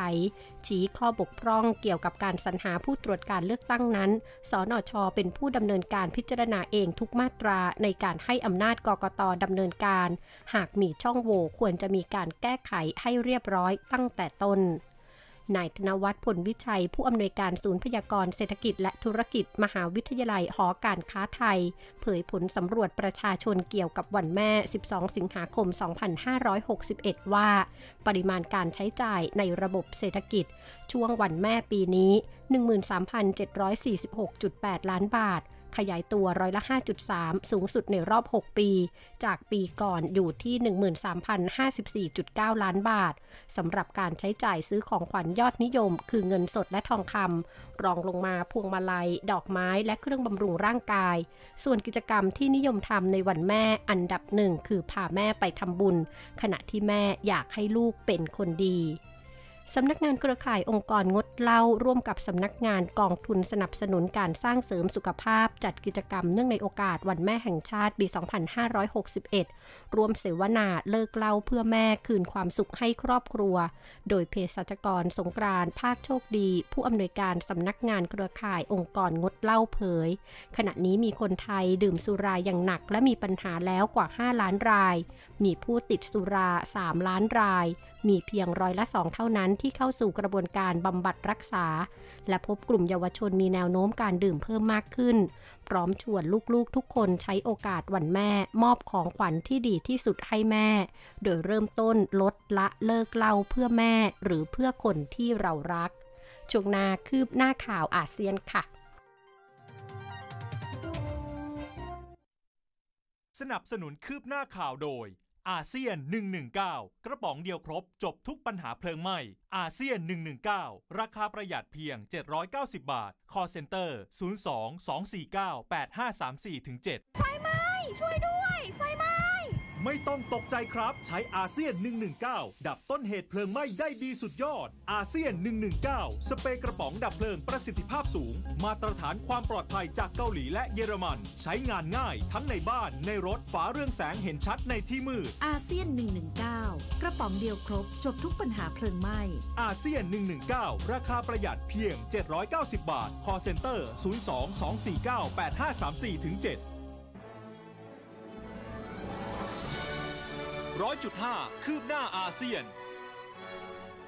ชี้ข้อบกพร่องเกี่ยวกับการสรรหาผู้ตรวจการเลือกตั้งนั้นสนชเป็นผู้ดำเนินการพิจารณาเองทุกมาตราในการให้อำนาจกกตดำเนินการ หากมีช่องโหว่ควรจะมีการแก้ไขให้เรียบร้อยตั้งแต่ต้น นายธนวัฒน์ผลวิชัย ผู้อำนวยการศูนย์พยากรณ์เศรษฐกิจและธุรกิจ มหาวิทยาลัยหอการค้าไทย เผยผลสำรวจประชาชนเกี่ยวกับวันแม่ 12 สิงหาคม 2561 ว่า ปริมาณการใช้จ่ายในระบบเศรษฐกิจ ช่วงวันแม่ปีนี้ 13,746.8 ล้านบาทขยายตัวร้อยละ 5.3 สูงสุดในรอบ 6 ปี จากปีก่อนอยู่ที่ 13,054.9 ล้านบาทสำหรับการใช้จ่ายซื้อของขวัญยอดนิยม คือเงินสดและทองคำรองลงมาพวงมาลัย ดอกไม้และเครื่องบำรุงร่างกาย ส่วนกิจกรรมที่นิยมทำในวันแม่อันดับหนึ่งคือพาแม่ไปทำบุญ ขณะที่แม่อยากให้ลูกเป็นคนดีสำนักงานเครือข่ายองค์กรงดเหล้าร่วมกับสำนักงานกองทุนสนับสนุนการสร้างเสริมสุขภาพจัดกิจกรรมเนื่องในโอกาสวันแม่แห่งชาติปี 2561ร่วมเสวนาเลิกเหล้าเพื่อแม่คืนความสุขให้ครอบครัว โดยเภสัชกรสงกรานภาคโชคดี ผู้อำนวยการสำนักงานเครือข่ายองค์กรงดเหล้าเผย ขณะนี้มีคนไทยดื่มสุราอย่างหนักและมีปัญหาแล้วกว่า 5 ล้านรายมีผู้ติดสุรา 3 ล้านราย มีเพียงร้อยละสองเท่านั้นที่เข้าสู่กระบวนการบำบัดรักษา และพบกลุ่มเยาวชนมีแนวโน้มการดื่มเพิ่มมากขึ้น พร้อมชวนลูกๆทุกคนใช้โอกาสวันแม่มอบของขวัญที่ดีที่สุดให้แม่ โดยเริ่มต้นลด ละเลิกเล่าเพื่อแม่ หรือเพื่อคนที่เรารัก ช่วงนาคืบหน้าข่าวอาเซียนค่ะ สนับสนุนคืบหน้าข่าวโดยอาเซียน 119 กระป๋องเดียวครบจบทุกปัญหาเพลิงไหม้ อาเซียน 119 ราคาประหยัดเพียง 790 บาท คอเซ็นเตอร์ 02 249 8534-7 ไฟไหม้ ช่วยด้วย ไฟไหม้ไม่ต้องตกใจครับใช้อาเซียน 119 ดับต้นเหตุเพลิงไหม้ได้ดีสุดยอดอาเซียน 119 สเปรย์กระป๋องดับเพลิงประสิทธิภาพสูง มาตรฐานความปลอดภัยจากเกาหลีและเยอรมัน ใช้งานง่ายทั้งในบ้านในรถฝาเรื่องแสงเห็นชัดในที่มืดอาเซียน 119 กระป๋องเดียวครบจบทุกปัญหาเพลิงไหม้อาเซียน 119 ราคาประหยัดเพียง 790 บาทคอเซ็นเตอร์ 022498534-7ร้อยจุดห้าคืบหน้าอาเซียน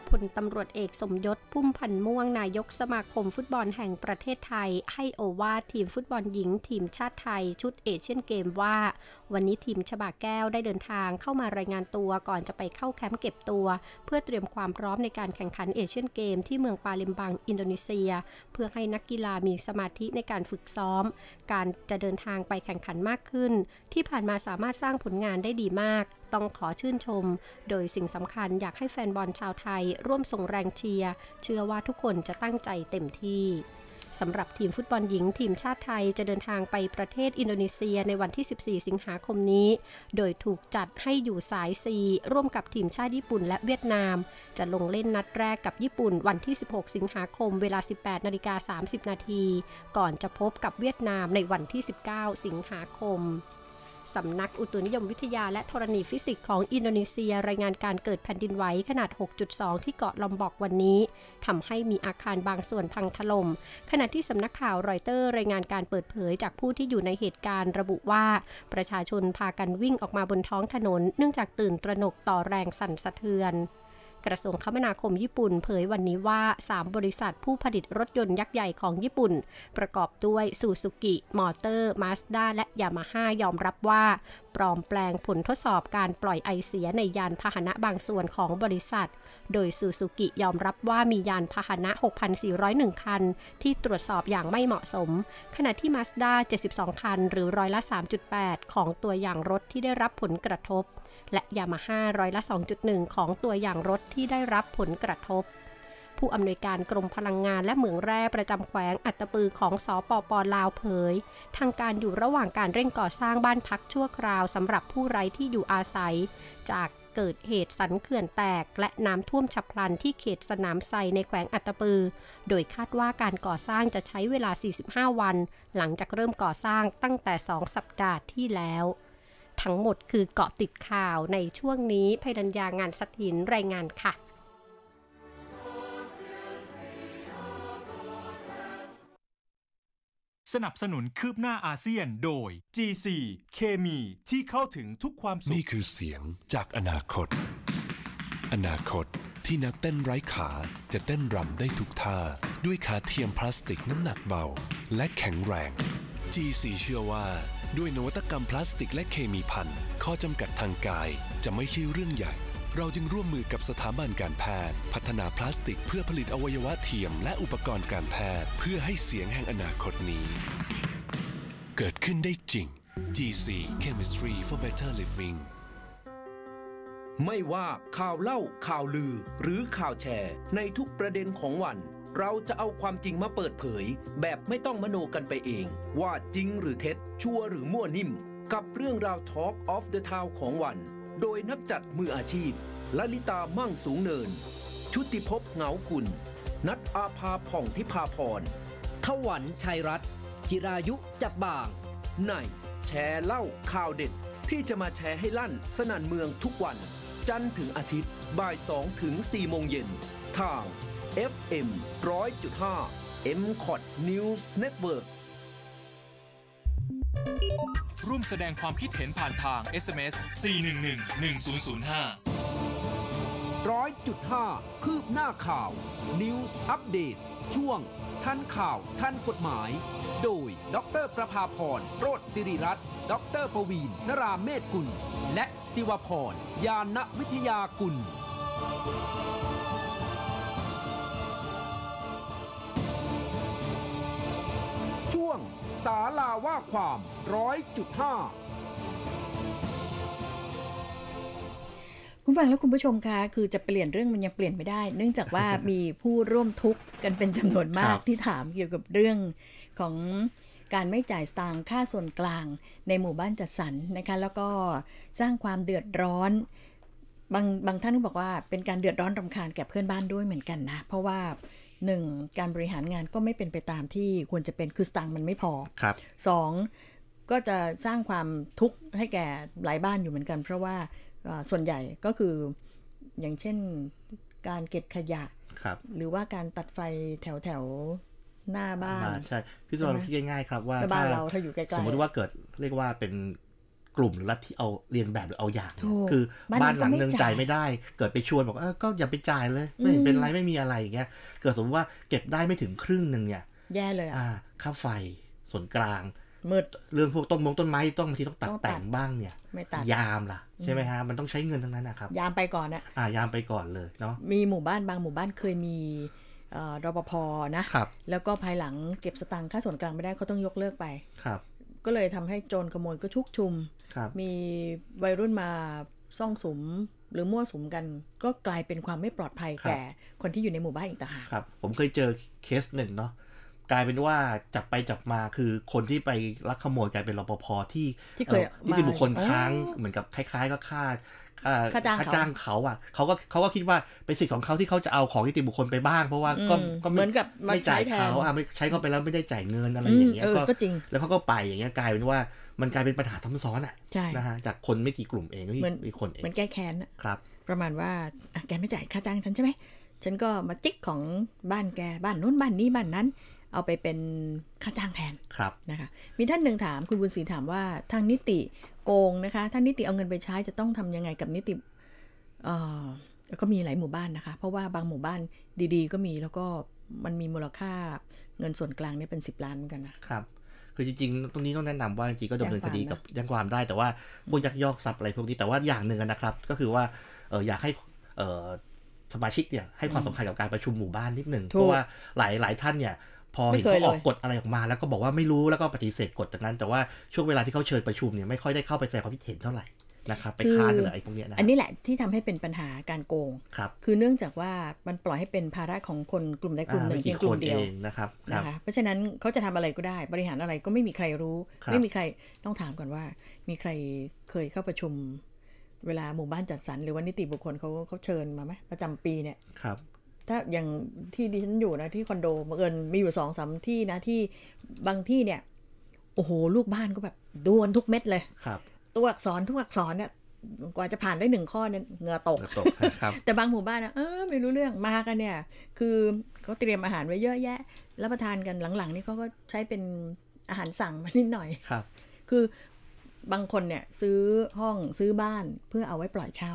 ผลตำรวจเอกสมยศพุ่มพันม่วงนายกสมาคมฟุตบอลแห่งประเทศไทย ให้โอวาทีมฟุตบอลหญิง ทีมชาติไทยชุดเอเชียนเกมว่าวันนี้ทีมฉบาแก้วได้เดินทางเข้ามารายงานตัวก่อนจะไปเข้าแคมป์เก็บตัวเพื่อเตรียมความพร้อมในการแข่งขันเอเชียนเกมที่เมืองปาลิมบัง อินโดนีเซีย เพื่อให้นักกีฬามีสมาธิในการฝึกซ้อม การจะเดินทางไปแข่งขันมากขึ้นที่ผ่านมาสามารถสร้างผลงานได้ดีมาก ต้องขอชื่นชม โดยสิ่งสำคัญอยากให้แฟนบอลชาวไทยร่วมส่งแรงเชียร์เชื่อว่าทุกคนจะตั้งใจเต็มที่สำหรับทีมฟุตบอลหญิง ทีมชาติไทยจะเดินทางไปประเทศอินโดนีเซียในวันที่ 14 สิงหาคมนี้ โดยถูกจัดให้อยู่สายีร่วมกับทีมชาติญี่ปุ่นและเวียดนาม จะลงเล่นนัดแรกกับญี่ปุ่นวันที่ 16 สิงหาคมเวลา 18 นาฬิกา30 นาที ก่อนจะพบกับเวียดนามในวันที่ 19 สิงหาคมสำนักอุตุนิยมวิทยาและธรณีฟิสิกส์ของอินโดนีเซียรายงานการเกิดแผ่นดินไหวขนาด 6.2 ที่เกาะลอมบอกวันนี้ ทำให้มีอาคารบางส่วนพังถลม่ม ขณะที่สำนักข่าวรอยเตอร์รายงานการเปิดเผยจากผู้ที่อยู่ในเหตุการณ์ระบุว่า ประชาชนพากันวิ่งออกมาบนท้องถนนเนื่องจากตื่นตระหนกต่อแรงสั่นสะเทือนกระทรวงคมนาคมญี่ปุ่นเผยวันนี้ว่า 3 บริษัทผู้ผลิตรถยนต์ยักษ์ใหญ่ของญี่ปุ่น ประกอบด้วยซูซูกิ มอเตอร์ มาสด้าและยามาฮ่ายอมรับว่า ปลอมแปลงผลทดสอบการปล่อยไอเสียในยานพาหนะบางส่วนของบริษัท โดยซูซูกิยอมรับว่ามียานพาหนะ 6,401 คัน ที่ตรวจสอบอย่างไม่เหมาะสม ขณะที่มาสด้า72คันหรือร้อยละ 3.8 ของตัวอย่างรถที่ได้รับผลกระทบและยามาฮ่าร้อยละ 2.1 ของตัวอย่างรถที่ได้รับผลกระทบ ผู้อำนวยการกรมพลังงานและเหมืองแร่ประจำแขวงอัตปือของสอปปลาวเผย ทางการอยู่ระหว่างการเร่งก่อสร้างบ้านพักชั่วคราวสำหรับผู้ไร้ที่อยู่อาศัย จากเกิดเหตุสันเขื่อนแตกและน้ำท่วมฉับพลันที่เขตสนามไซในแขวงอัตปือ โดยคาดว่าการก่อสร้างจะใช้เวลา 45 วัน หลังจากเริ่มก่อสร้างตั้งแต่ 2 สัปดาห์ที่แล้วทั้งหมดคือเกาะติดข่าวในช่วงนี้ภัยดัญญางานสัตหินรายงานค่ะ สนับสนุนคืบหน้าอาเซียนโดย GC เคมี ที่เข้าถึงทุกความสุขนี่คือเสียงจากอนาคต อนาคตที่นักเต้นไร้ขาจะเต้นรำได้ทุกท่าด้วยขาเทียมพลาสติกน้ำหนักเบา และแข็งแรง GC เชื่อว่าด้วยนวัตกรรมพลาสติกและเคมีพันข้อจำกัดทางกาย จะไม่ใช่เรื่องใหญ่ เราจึงร่วมมือกับสถาบันการแพทย์ พัฒนาพลาสติก เพื่อผลิตอวัยวะเทียมและอุปกรณ์การแพทย์ เพื่อให้เสียงแห่งอนาคตนี้ เกิดขึ้นได้จริง GC Chemistry for Better Living ไม่ว่าข่าวเล่า ข่าวลือหรือข่าวแชร์ ในทุกประเด็นของวันเราจะเอาความจริงมาเปิดเผย แบบไม่ต้องมโนกันไปเอง ว่าจริงหรือเท็จชัวหรือมั่วนิ่ม กับเรื่องราว Talk of the Town ของวัน โดยนักจัดมืออาชีพลลิตามั่งสูงเนิน ชุติภพเหงาคุณนัดอาภาผ่องทิพาพรทวันชัยรัตน์จิรายุจับบาง ในแชร์เล่าข่าวเด็ด ที่จะมาแชร์ให้ลั่นสนั่นเมืองทุกวันจันทร์ถึงอาทิตย์บ่าย2ถึง4โมงเย็นทาง FM 100.5 m c o t News Network ร่วมแสดงความคิดเห็นผ่านทาง SMS 411 1005 100.5คืบหน้าข่าว News Update ช่วงท่านข่าวท่านกฎหมาย โดย ดร ประภาพร โรธสิริรัตน์ ดรประวีนนราเมศกุล และศิวพร ยานวิทยากุลาลาว่าความร้อยจุดห้าคุณฟังและคุณผู้ชมคะคือจะเปลี่ยนเรื่องมันยังเปลี่ยนไม่ได้ เนื่องจากว่ามีผู้ร่วมทุกข์กันเป็นจำนวนมากที่ถามเกี่ยวกับเรื่องของการไม่จ่ายสตางค่าส่วนกลางในหมู่บ้านจัดสรรนะคะแล้วก็สร้างความเดือดร้อนบางบางท่านก็บอกว่า เป็นการเดือดร้อนรำคาญแก่เพื่อนบ้านด้วยเหมือนกันนะ เพราะว่าหนึ่งการบริหารงานก็ไม่เป็นไปตามที่ควรจะเป็นคือสตังค์มันไม่พอครับสองก็จะสร้างความทุกข์ให้แก่หลายบ้านอยู่เหมือนกัน เพราะว่าส่วนใหญ่ก็คืออย่างเช่นการเก็บขยะรหรือว่าการตัดไฟแถวแถวหน้าบ้านใช่พี่สจรนคิดง่ายๆครับว่าาาถ้าสมมติว่าเกิดเรียกว่าเป็นกลุ่มหรือรัฐที่เอาเรียนแบบหรือเอาอย่างคือบ้านหลังนึงจ่ายไม่ได้ เกิดไปชวนบอกว่าก็อย่าไปจ่ายเลยไม่เป็นไรไม่มีอะไรอย่างเงี้ยเกิดสมมติว่าเก็บได้ไม่ถึงครึ่งหนึ่งเนี่ย แย่เลยอ่ะค่าไฟส่วนกลางมืดเรื่องพวกต้นมงต้นไม้ต้องบางทีต้องตัดแต่งบ้างเนี่ยไม่ตัดยามล่ะใช่ไหมฮะมันต้องใช้เงินทั้งนั้นนะครับยามไปก่อนนะอ่ายามไปก่อนเลยเนาะมีหมู่บ้านบางหมู่บ้านเคยมีรปภนะแล้วก็ภายหลังเก็บสตังค่าส่วนกลางไม่ได้เขาต้องยกเลิกไปครับก็เลยทำให้โจรขโมยก็ชุกชุม มีวัยรุ่นมาซ่องสมหรือมั่วสมกัน ก็กลายเป็นความไม่ปลอดภัยแก่ คนที่อยู่ในหมู่บ้านอีกต่างหากผมเคยเจอเคสหนึ่งเนาะกลายเป็นว่าจับไปจับมาคือคนที่ไปลักขโมยกลายเป็นรปภที่ที่เคยที่เป็นบุคคลค้าง เหมือนกับคล้ายๆ ก็ฆ่าค่าจ้างเขา อ่ะเขาก็เขาก็คิดว่าเป็นสิทธิ์ ของเขาที่เขาจะ เอาของนิติบุคคลไปบ้าง เพราะว่าก็ก็เหมือนกับไม่จ่ายเขาอ่ะไม่ใช้เขาไป แล้ว ไม่ได้จ่ายเงินอะไรอย่างเงี้ยก็จริงแล้วเขาก็ไปอย่างเงี้ยกลายเป็นว่า มันกลายเป็นปัญหาซ้ำซ้อนอ่ะนะฮะจากคนไม่กี่กลุ่มเองก็มีคนเองมันแก้แค้นครับ ประมาณว่าแกไม่จ่ายค่าจ้างฉันใช่ไหมฉันก็มาจิกของบ้านแกบ้านนู้นบ้านนี้บ้านนั้นเอาไปเป็นค่าจ้างแทนครับ นะคะ มีท่านหนึ่งถาม คุณบุญศรีถามว่าทางนิติโกงนะคะท่านนิติเอาเงินไปใช้จะต้องทํำยังไงกับนิติเอ้อก็มีหลายหมู่บ้านนะคะ เพราะว่าบางหมู่บ้านดีๆ ก็มีแล้วก็มันมีมูลค่าเงินส่วนกลางเนี่ยเป็นสิบล้านเหมือนกันนะ ครับ คือจริงๆ ตรงนี้ต้องแนะนำว่าจริงก็ดำเนินคดีกับยังความได้ แต่ว่าพวกยักยอกทรัพย์อะไรพวกนี้ แต่ว่าอย่างหนึ่งนะครับ ก็คือว่าเอออยากให้เออสมาชิกเนี่ยให้ความสำคัญกับการประชุมหมู่บ้านนิดหนึ่งเพราะว่าหลายหลายท่านเนี่ยพอเห็นเขาออกกฎอะไรออกมาแล้วก็บอกว่าไม่รู้แล้วก็ปฏิเสธกฎจากนั้นแต่ว่าช่วงเวลาที่เขาเชิญประชุมเนี่ยไม่ค่อยได้เข้าไปแสดงความคิดเห็นเท่าไหร่นะครับไปค้านอะไรพวกนี้นะอันนี้แหละที่ทำให้เป็นปัญหาการโกงครับคือเนื่องจากว่ามันปล่อยให้เป็นภาระของคนกลุ่มใดกลุ่มหนึ่งเพียงกลุ่มเดียวนะครับนะคะเพราะฉะนั้นเขาจะทำอะไรก็ได้ บริหารอะไรก็ไม่มีใครรู้ ไม่มีใครต้องถามก่อนว่า มีใครเคยเข้าประชุมเวลาหมู่บ้านจัดสรรหรือว่านิติบุคคลเขาเขาเชิญมาไหมประจำปีเนี่ยครับถ้าอย่างที่ดิฉันอยู่นะที่คอนโดบังเอิญมีอยู่สองสามที่นะที่บางที่เนี่ย โอ้โห ลูกบ้านก็แบบ ดวนทุกเม็ดเลยครับ ตัวอักษรทุกอักษรเนี่ยกว่าจะผ่านได้หนึ่งข้อเนี่ยเงือตกตกแต่บางหมู่บ้านนะเออไม่รู้เรื่องมากันเนี่ย คือเขาเตรียมอาหารไว้เยอะแยะรับประทานกันหลังๆนี่เขาก็ใช้เป็นอาหารสั่งมานิดหน่อยครับ คือบางคนเนี่ย ซื้อห้องซื้อบ้านเพื่อเอาไว้ปล่อยเช่า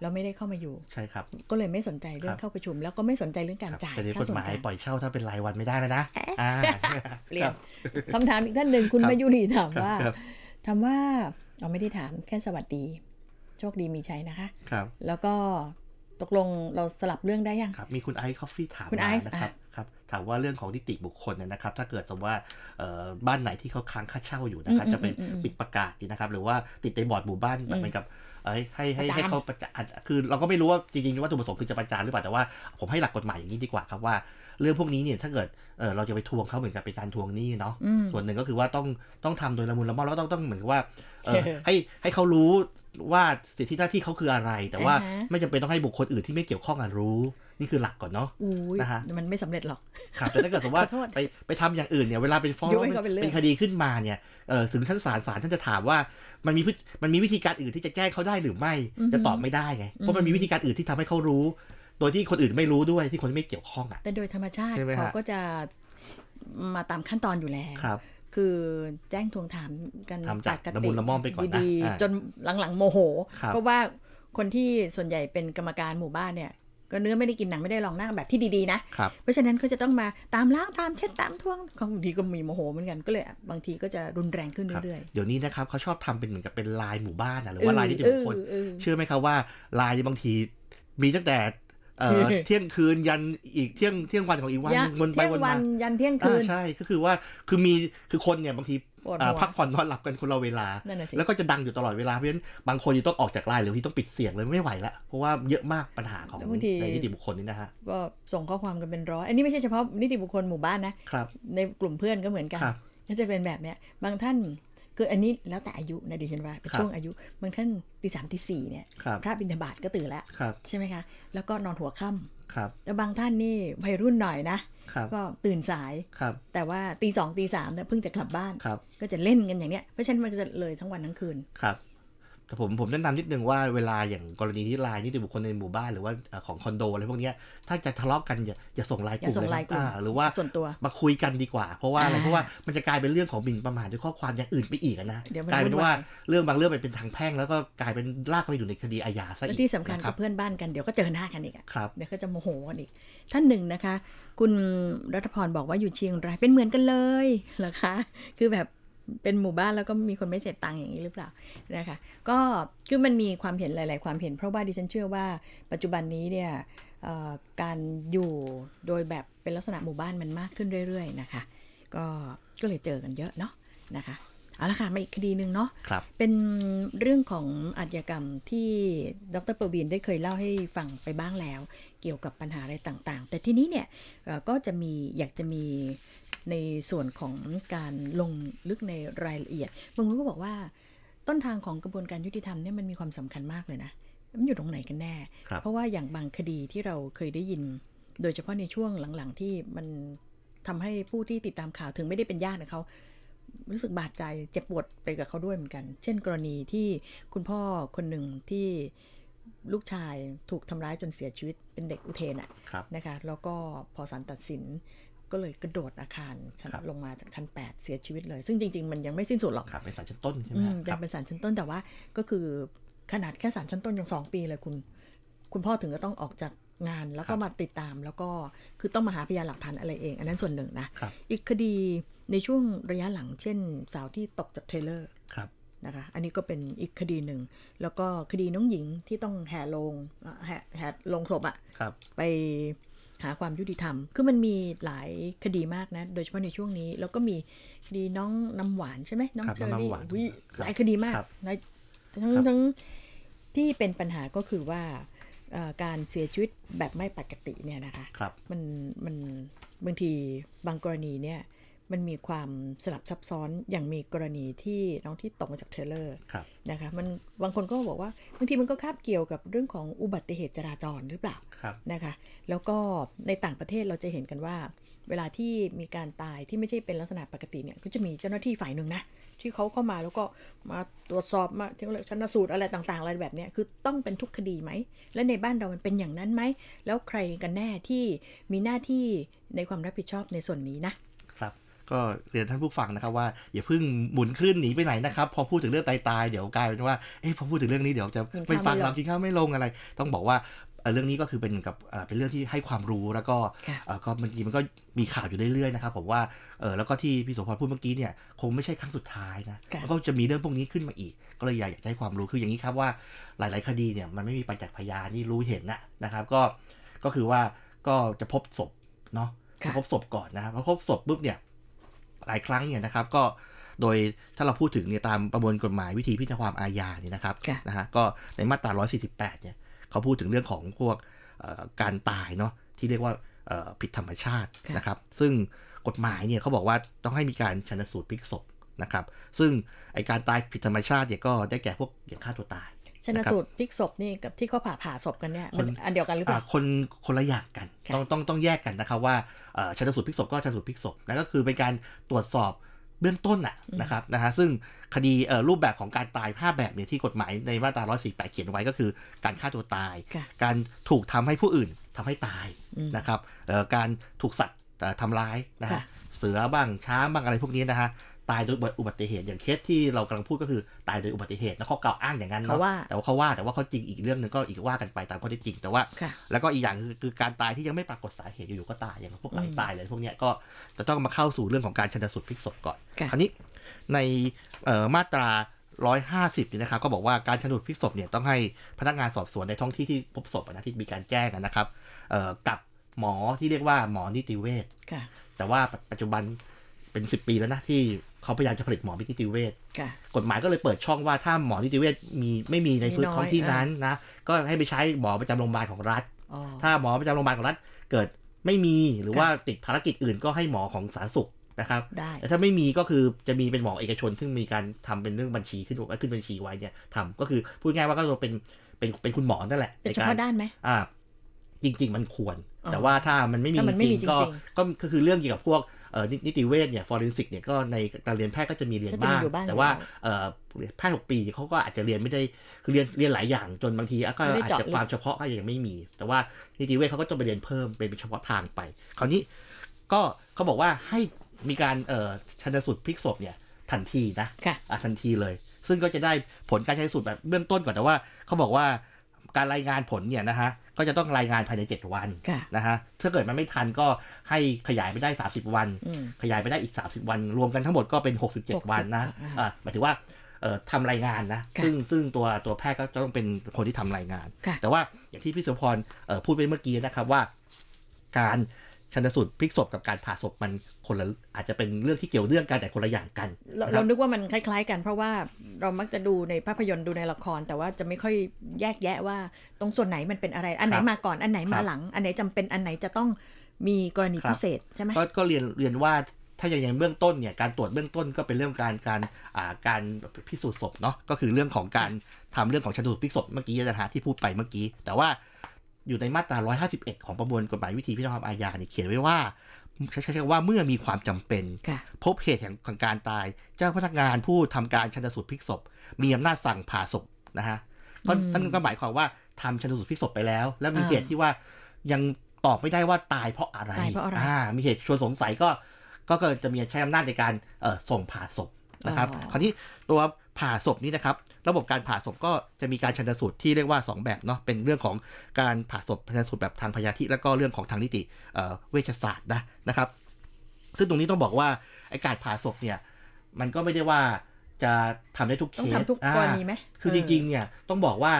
แล้วไม่ได้เข้ามาอยู่ ใช่ครับ ก็เลยไม่สนใจเรื่องเข้าประชุม แล้วก็ไม่สนใจเรื่องการจ่ายแต่กฎหมาย ปล่อยเช่าถ้าเป็นรายวันไม่ได้นะเปลี่ยนคำถามอีกท่านหนึ่งคุณมายุรีถามว่าถามว่าเราไม่ได้ถามแค่สวัสดี โชคดีมีชัยนะคะครับ แล้วก็ตกลงเราสลับเรื่องได้ยังครับมีคุณไอซ์คอฟฟี่ถามมานะครับครับ ถามว่าเรื่องของนิติบุคคลเนี่ยนะครับ ถ้าเกิดสมมติว่าบ้านไหนที่เขาค้างค่าเช่าอยู่นะครับจะเป็นปิดประกาศนะครับ หรือว่าติดในบอร์ดหมู่บ้านเหมือนกับให้ให้ให้เขาประจานคือเราก็ไม่รู้ว่าจริงๆวัตถุประสงค์คือจะประจานหรือเปล่าแต่ว่าผมให้หลักกฎหมายอย่างนี้ดีกว่าครับว่า เรื่องพวกนี้เนี่ยถ้าเกิดเออเราจะไปทวงเขาเหมือนกับเป็นการทวงหนี้เนาะส่วนหนึ่งก็คือว่าต้องต้องทำโดยละมุนละม่อมแล้วต้องต้องเหมือนกับว่า เออให้ให้เขารู้ว่าสิทธิหน้าที่เขาคืออะไรแต่ว่าไม่จำเป็นต้องให้บุคคลอื่นที่ไม่เกี่ยวข้องกันรู้นี่คือหลักก่อนเนาะนะฮะ มันไม่สำเร็จหรอกครับแต่ถ้าเกิดสมมติว่าไปไปทำอย่างอื่นเนี่ย เวลาเป็นฟ้องเป็นคดีขึ้นมาเนี่ยเออถึงชั้นศาล ศาลท่านจะถามว่ามันมีมันมีวิธีการอื่นที่จะแจ้งเขาได้หรือไม่ จะตอบไม่ได้ไง เพราะมันมีวิธีการอื่นที่ทำให้เขารู้ โดยที่คนอื่นไม่รู้ด้วยที่คนไม่เกี่ยวข้องอ่ะแต่โดยธรรมชาติเขาก็จะมาตามขั้นตอนอยู่แล้วครับ คือแจ้งทวงถามกันากติละม่อมไปก่อนดีๆจนหลังๆ โมโห เพราะว่าคนที่ส่วนใหญ่เป็นกรรมการหมู่บ้านเนี่ยก็เนื้อไม่ได้กินหนังไม่ได้ลองนั่งแบบที่ดีๆนะ เพราะฉะนั้นก็จะต้องมาตามล้างตามเช็ดตามท่วง บางทีก็มีโมโหเหมือนกันก็เลยบางทีก็จะรุนแรงขึ้นเรื่อยๆ เดี๋ยวนี้นะครับ เขาชอบทำเป็นเหมือนกับเป็นลายหมู่บ้านหรือว่าลายที่เดีวคนเชื่อไหมครับว่าลายบางทีมีตั้งแต่เที่ยงคืนยันอีกเที่ยงเที่ยงวันของอีกวันวนไปวนมายันเที่ยงคืนใช่ก็คือว่าคือมีคือคนเนี่ยบางทีพักผ่อนนอนหลับกันคนละเวลา แล้วก็จะดังอยู่ตลอดเวลา เพราะฉะนั้นบางคนังต้องออกจากไลน์หรือที่ต้องปิดเสียงเลยไม่ไหวละเพราะว่าเยอะมากปัญหาของในนิติบุคคลนี่นะฮะก็ส่งข้อความกันเป็นร้อยอันนี้ไม่ใช่เฉพาะนิติบุคคลหมู่บ้านนะในกลุ่มเพื่อนก็เหมือนกันก็จะเป็นแบบเนี้ยบางท่านคืออันนี้แล้วแต่อายุนะดิฉันว่าเป็นช่วงอายุบางท่านตีสามตีสี่เนี่ยพระบิณฑบาตก็ตื่นแล้วใช่ไหมคะแล้วก็นอนหัวค่ำครับแต่บางท่านนี่วัยรุ่นหน่อยนะ ก็ตื่นสายแต่ว่าตีสองตีสามเนี่ยเพิ่งจะกลับบ้าน ก็จะเล่นกันอย่างเนี้ยเพราะฉะนั้นมันจะเลยทั้งวันทั้งคืนครับแต่ผมผมแนะนำนิดนึงว่าเวลาอย่างกรณีที่ไลน์นิติบุคคลในหมู่บ้านหรือว่าของคอนโดอะไรพวกนี้ถ้าจะทะเลาะกันอย่าอย่าส่งไลน์กลุ่มเลยหรือว่าส่วนตัวมาคุยกันดีกว่าเพราะว่าอะไรเพราะว่ามันจะกลายเป็นเรื่องของบินประมาทด้วยข้อความอย่างอื่นไปอีกนะกลายเป็นว่าเรื่องบางเรื่องมันเป็นทางแพ่ง แล้วก็กลายเป็นลากไปอยู่ในคดีอาญาซะอีกที่สำคัญกับเพื่อนบ้านกันเดี๋ยวก็เจอหน้ากันอีกเดี๋ยวก็จะโมโหกันอีก ท่านหนึ่งนะคะคุณรัฐพรบอกว่าอยู่เชียงรายเป็นเหมือนกันเลยเหรอคะคือแบบเป็นหมู่บ้านแล้วก็มีคนไม่เสียตังค์อย่างนี้หรือเปล่านะคะ ก็คือมันมีความเห็นหลาย ๆความเห็นเพราะว่าดิฉันเชื่อว่าปัจจุบันนี้เนี่ยการอยู่โดยแบบเป็นลักษณะหมู่บ้านมันมากขึ้นเรื่อยๆนะคะ ก็ก็เลยเจอกันเยอะเนาะนะคะเอาละค่ะ มาอีกคดีหนึ่งเนาะเป็นเรื่องของอาชญากรรมที่ดรประวินได้เคยเล่าให้ฟังไปบ้างแล้ว เกี่ยวกับปัญหาอะไรต่างๆ แต่ที่นี้เนี่ยก็จะมีอยากจะมีในส่วนของการลงลึกในรายละเอียด บางคนก็บอกว่าต้นทางของกระบวนการยุติธรรมเนี่ยมันมีความสำคัญมากเลยนะ มันอยู่ตรงไหนกันแน่ เพราะว่าอย่างบางคดีที่เราเคยได้ยิน โดยเฉพาะในช่วงหลังๆ ที่มันทำให้ผู้ที่ติดตามข่าวถึงไม่ได้เป็นญาติของเขารู้สึกบาดใจเจ็บปวดไปกับเขาด้วยเหมือนกัน เช่น กรณีที่คุณพ่อคนหนึ่งที่ลูกชายถูกทำร้ายจนเสียชีวิตเป็นเด็กอุเทนอะนะคะ แล้วก็พอศาลตัดสินก็เลยกระโดดอาคารชั้นลงมาจากชั้น8เสียชีวิตเลย ซึ่งจริงๆมันยังไม่สิ้นสุดหรอกครับเป็นศาลชั้นต้นใช่ไหมยังเป็นศาลชั้นต้นแต่ว่าก็คือขนาดแค่ศาลชั้นต้นยังสองปีเลยคุณ คุณพ่อถึงก็ต้องออกจากงาน แล้วก็มาติดตาม แล้วก็คือต้องมาหาพยานหลักฐานอะไรเอง อันนั้นส่วนหนึ่งนะ อีกคดีในช่วงระยะหลังเช่นสาวที่ตกจากเทเลอร์ครับนะคะ อันนี้ก็เป็นอีกคดีหนึ่งแล้วก็คดีน้องหญิงที่ต้องแห่ลงแห่แห่ลงศพอะ่ะไปหาความยุติธรรม คือมันมีหลายคดีมากนะ โดยเฉพาะในช่วงนี้ แล้วก็มีคดีน้องน้ำหวาน ใช่ไหมน้องเชอรี่หลายคดีมากนะทั้งทั้งที่เป็นปัญหาก็คือว่าการเสียชีวิตแบบไม่ปกติเนี่ยนะคะคมันมันบางทีบางกรณีเนี่ยมันมีความสลับซับซ้อน อย่างมีกรณีที่น้องที่ตกมาจากเทเลอร์ นะคะมัน บางคนก็บอกว่า บางทีมันก็คาบเกี่ยวกับเรื่องของอุบัติเหตุจราจรหรือเปล่า นะคะแล้วก็ในต่างประเทศเราจะเห็นกันว่า เวลาที่มีการตายที่ไม่ใช่เป็นลักษณะปกติเนี่ย ก็จะมีเจ้าหน้าที่ฝ่ายหนึ่งนะ ที่เขาเข้ามาแล้วก็มาตรวจสอบมาที่ชันสูตรอะไรต่าง ๆ อะไรแบบนี้คือต้องเป็นทุกคดีไหม และในบ้านเรามันเป็นอย่างนั้นไหม แล้วใครกันแน่ที่มีหน้าที่ในความรับผิดชอบในส่วนนี้นะก็เรียนท่านผู้ฟังนะครับว่าอย่าเพิ่งหมุนคลื่นหนีไปไหนนะครับพอพูดถึงเรื่องตายๆเดี๋ยวกลายเป็นว่าเอ๊ะพอพูดถึงเรื่องนี้เดี๋ยวจะไม่ฟังเรากินข้าวไม่ลงอะไร ต้องบอกว่าเรื่องนี้ก็คือเป็นกับเป็นเรื่องที่ให้ความรู้แล้วก็ก็ื่อกีมันก็มีข่าวอยู่เรื่อยๆนะครับผมว่าเออแล้วก็ที่พี่สมพรพูดเมื่อกี้เนี่ย คงไม่ใช่ครั้งสุดท้ายนะแล้วก็จะมีเรื่องพวกนี้ขึ้นมาอีก ก็เลยอยากจะให้ความรู้คืออย่างนี้ครับว่าหลาย ๆคดีเนี่ยมันไม่มีประจักษ์พยานนี่รู้เห็นนะนะครับ ก็ก็คือว่าก็จะพบศพเนาะพบศพก่อนนะครับพอพบศพปุ๊บเนี่ยหลายครั้งเนี่ยนะครับก็โดยถ้าเราพูดถึงเนี่ยตามประมวลกฎหมายวิธีพิจารณาความอาญาเนี่ยนะครับนะฮะก็ในมาตรา 148 เนี่ยเขาพูดถึงเรื่องของพวกการตายเนาะที่เรียกว่าผิดธรรมชาตินะครับซึ่งกฎหมายเนี่ยเขาบอกว่าต้องให้มีการชันสูตรพิกศพนะครับซึ่งไอการตายผิดธรรมชาติเนี่ยก็ได้แก่พวกอย่างฆ่าตัวตายชนะสูตรพลิกศพนี่กับที่เขาผ่าผ่าศพกันเนี่ยมันอันเดียวกันหรือเปล่าคนคนละอย่างกันต้องต้องต้องแยกกันนะครับว่าชนะสูตรพลิกศพก็ชนะสูตรพลิกศพแล้วก็คือเป็นการตรวจสอบเบื้องต้น น่ะนะครับนะฮะซึ่งคดีรูปแบบของการตายพแบบเนี่ยที่กฎหมายในมาตรา148 เขียนไว้ก็คือการฆ่าตัวตาย การถูกทำให้ผู้อื่นทำให้ตายนะครับการถูกสัตว์ทำร้ายนะฮะเสือบ้างช้างบ้างอะไรพวกนี้นะฮะตายโดยอุบัติเหตุอย่างเคสที่เรากำลังพูดก็คือตายโดยอุบัติเหตุแล้วเขากล่าวอ้างอย่างนั้นเนาะแต่ว่าเขาว่าแต่ว่าเขาจริงอีกเรื่องหนึ่งก็อีกว่ากันไปตามข้อเท็จจริงแต่ว่า แล้วก็อีกอย่างคือการตายที่ยังไม่ปรากฏสาเหตุอยู่ๆก็ตายอย่างพวกไหลตายเลยพวกเนี้ยก็จะต้องมาเข้าสู่เรื่องของการชันสูตรพิกศพก่อนคราวนี้ในมาตราร้อยห้าสิบนี่นะครับก็บอกว่าการชนสุดพิกศพเนี่ยต้องให้พนักงานสอบสวนในท้องที่ที่พบศพนะที่มีการแจ้งนะครับกับหมอที่เรียกว่าหมอนิติเวชแต่ว่าปัจจุบันเป็นสิบปีแล้วนะที่เขาพยายามจะผลิตหมอนิติเวชกฎหมายก็เลยเปิดช่องว่าถ้าหมอนิติเวชมีไม่มีในพื้นท้องที่นั้นนะ ก็ให้ไปใช้หมอประจำโรงพยาบาลของรัฐ ถ้าหมอประจำโรงพยาบาลของรัฐ เกิดไม่มีหรือว่าติดภารกิจอื่นก็ให้หมอของสาธารณสุขนะครับ แต่ถ้าไม่มีก็คือจะมีเป็นหมอเอกชน ซึ่งมีการทำเป็นเรื่องบัญชีขึ้นขึ้นบัญชีไว้เนี่ยทำก็คือพูดง่ายว่าก็เป็นเป็นเป็นคุณหมอนั่นแหละเป็นเฉพาะด้านไหมอ่าจริงๆมันควร แต่ว่าถ้ามันไม่มีจริงก็ก็คือเรื่องเกี่ยวกับพวกนิติเวชเนี่ยฟอร์เรนซิกเนี่ยก็ในการเรียนแพทย์ก็จะมีเรียนบ้างแต่ว่าแพทย์หกปีเขาก็อาจจะเรียนไม่ได้คือเรียนเรียนหลายอย่างจนบางทีก็อาจจะความเฉพาะก็ยังไม่มี แต่ว่านิติเวชเขาก็จะไปเรียนเพิ่มเป็นเฉพาะทางไป คราวนี้ก็เขาบอกว่าให้มีการชันสูตรพลิกศพเนี่ยทันทีนะะทันทีเลย ซึ่งก็จะได้ผลการใช้สูตรแบบเบื้องต้นก่อนแต่ว่าเขาบอกว่า การรายงานผลเนี่ยนะฮะก็จะต้องรายงานภายใน 7 วันนะฮะถ้าเกิดมันไม่ทันก็ให้ขยายไปได้ 30 วัน ขยายไปได้อีก 30 วันรวมกันทั้งหมดก็เป็น 67 วันนะหมายถึงว่าทำรายงานนะ ซึ่งซึ่งตัวตัวแพทย์ก็ต้องเป็นคนที่ทำรายงาน แต่ว่าอย่างที่พี่สุพรพูดไปเมื่อกี้นะครับว่า การชันสูตรพลิกศพกับการผ่าศพมันคนละอาจจะเป็นเรื่องที่เกี่ยวเรื่องกันแต่คนละอย่างกันเราเรานึกว่ามันคล้าย ๆ กันเพราะว่าเรามักจะดูในภาพยนตร์ดูในละคร แต่ว่าจะไม่ค่อยแยกแยะว่าตรงส่วนไหนมันเป็นอะไรอันไหนมาก่อนอันไหนมาหลัง อันไหนจำเป็นอันไหนจะต้องมีกรณีพิเศษใช่ไหมก็เรียนเรียนว่าถ้าอย่างอย่างเบื้องต้นเนี่ยการตรวจเบื้องต้นก็เป็นเรื่องการการการพิสูจน์ศพเนาะก็คือเรื่องของการทำเรื่องของชันสูตรพสูจน์เมื่อกี้นะหาที่พูดไปเมื่อกี้ แต่ว่าอยู่ในมาตรา 151 ของประมวลกฎหมายวิธีพิจารณาอาญาเนี่ยเขียนไว้ว่าใช้คำว่าเมื่อมีความจำเป็น พบเหตุแห่งของการตาย เจ้าพนักงานผู้ทำการชันสูตรพลิกศพมีอำนาจสั่งผ่าศพนะฮะก็ท่านก็หมายความว่าทำชันสูตรพลิกศพไปแล้ว แล้วมีเหตุที่ว่ายังตอบไม่ได้ว่าตายเพราะอะไรอ่มีเหตุชวนสงสัยก็ก็เกิดจะมีใช้อำนาจในการส่งผ่าศพนะครับคราวนี้ตัวผ่าศพนี้นะครับระบบการผ่าศพก็จะมีการชันสูตรที่เรียกว่า2แบบเนาะเป็นเรื่องของการผ่าศพชันสูตรแบบทางพยาธิแล้วก็เรื่องของทางนิติเวชศาสตร์นะนะครับ ซึ่งตรงนี้ต้องบอกว่าไอการผ่าศพเนี่ยมันก็ไม่ได้ว่าจะทำได้ทุกเคสต้องทำทุกกรณีไหมคือจริงๆเนี่ยต้องบอกว่า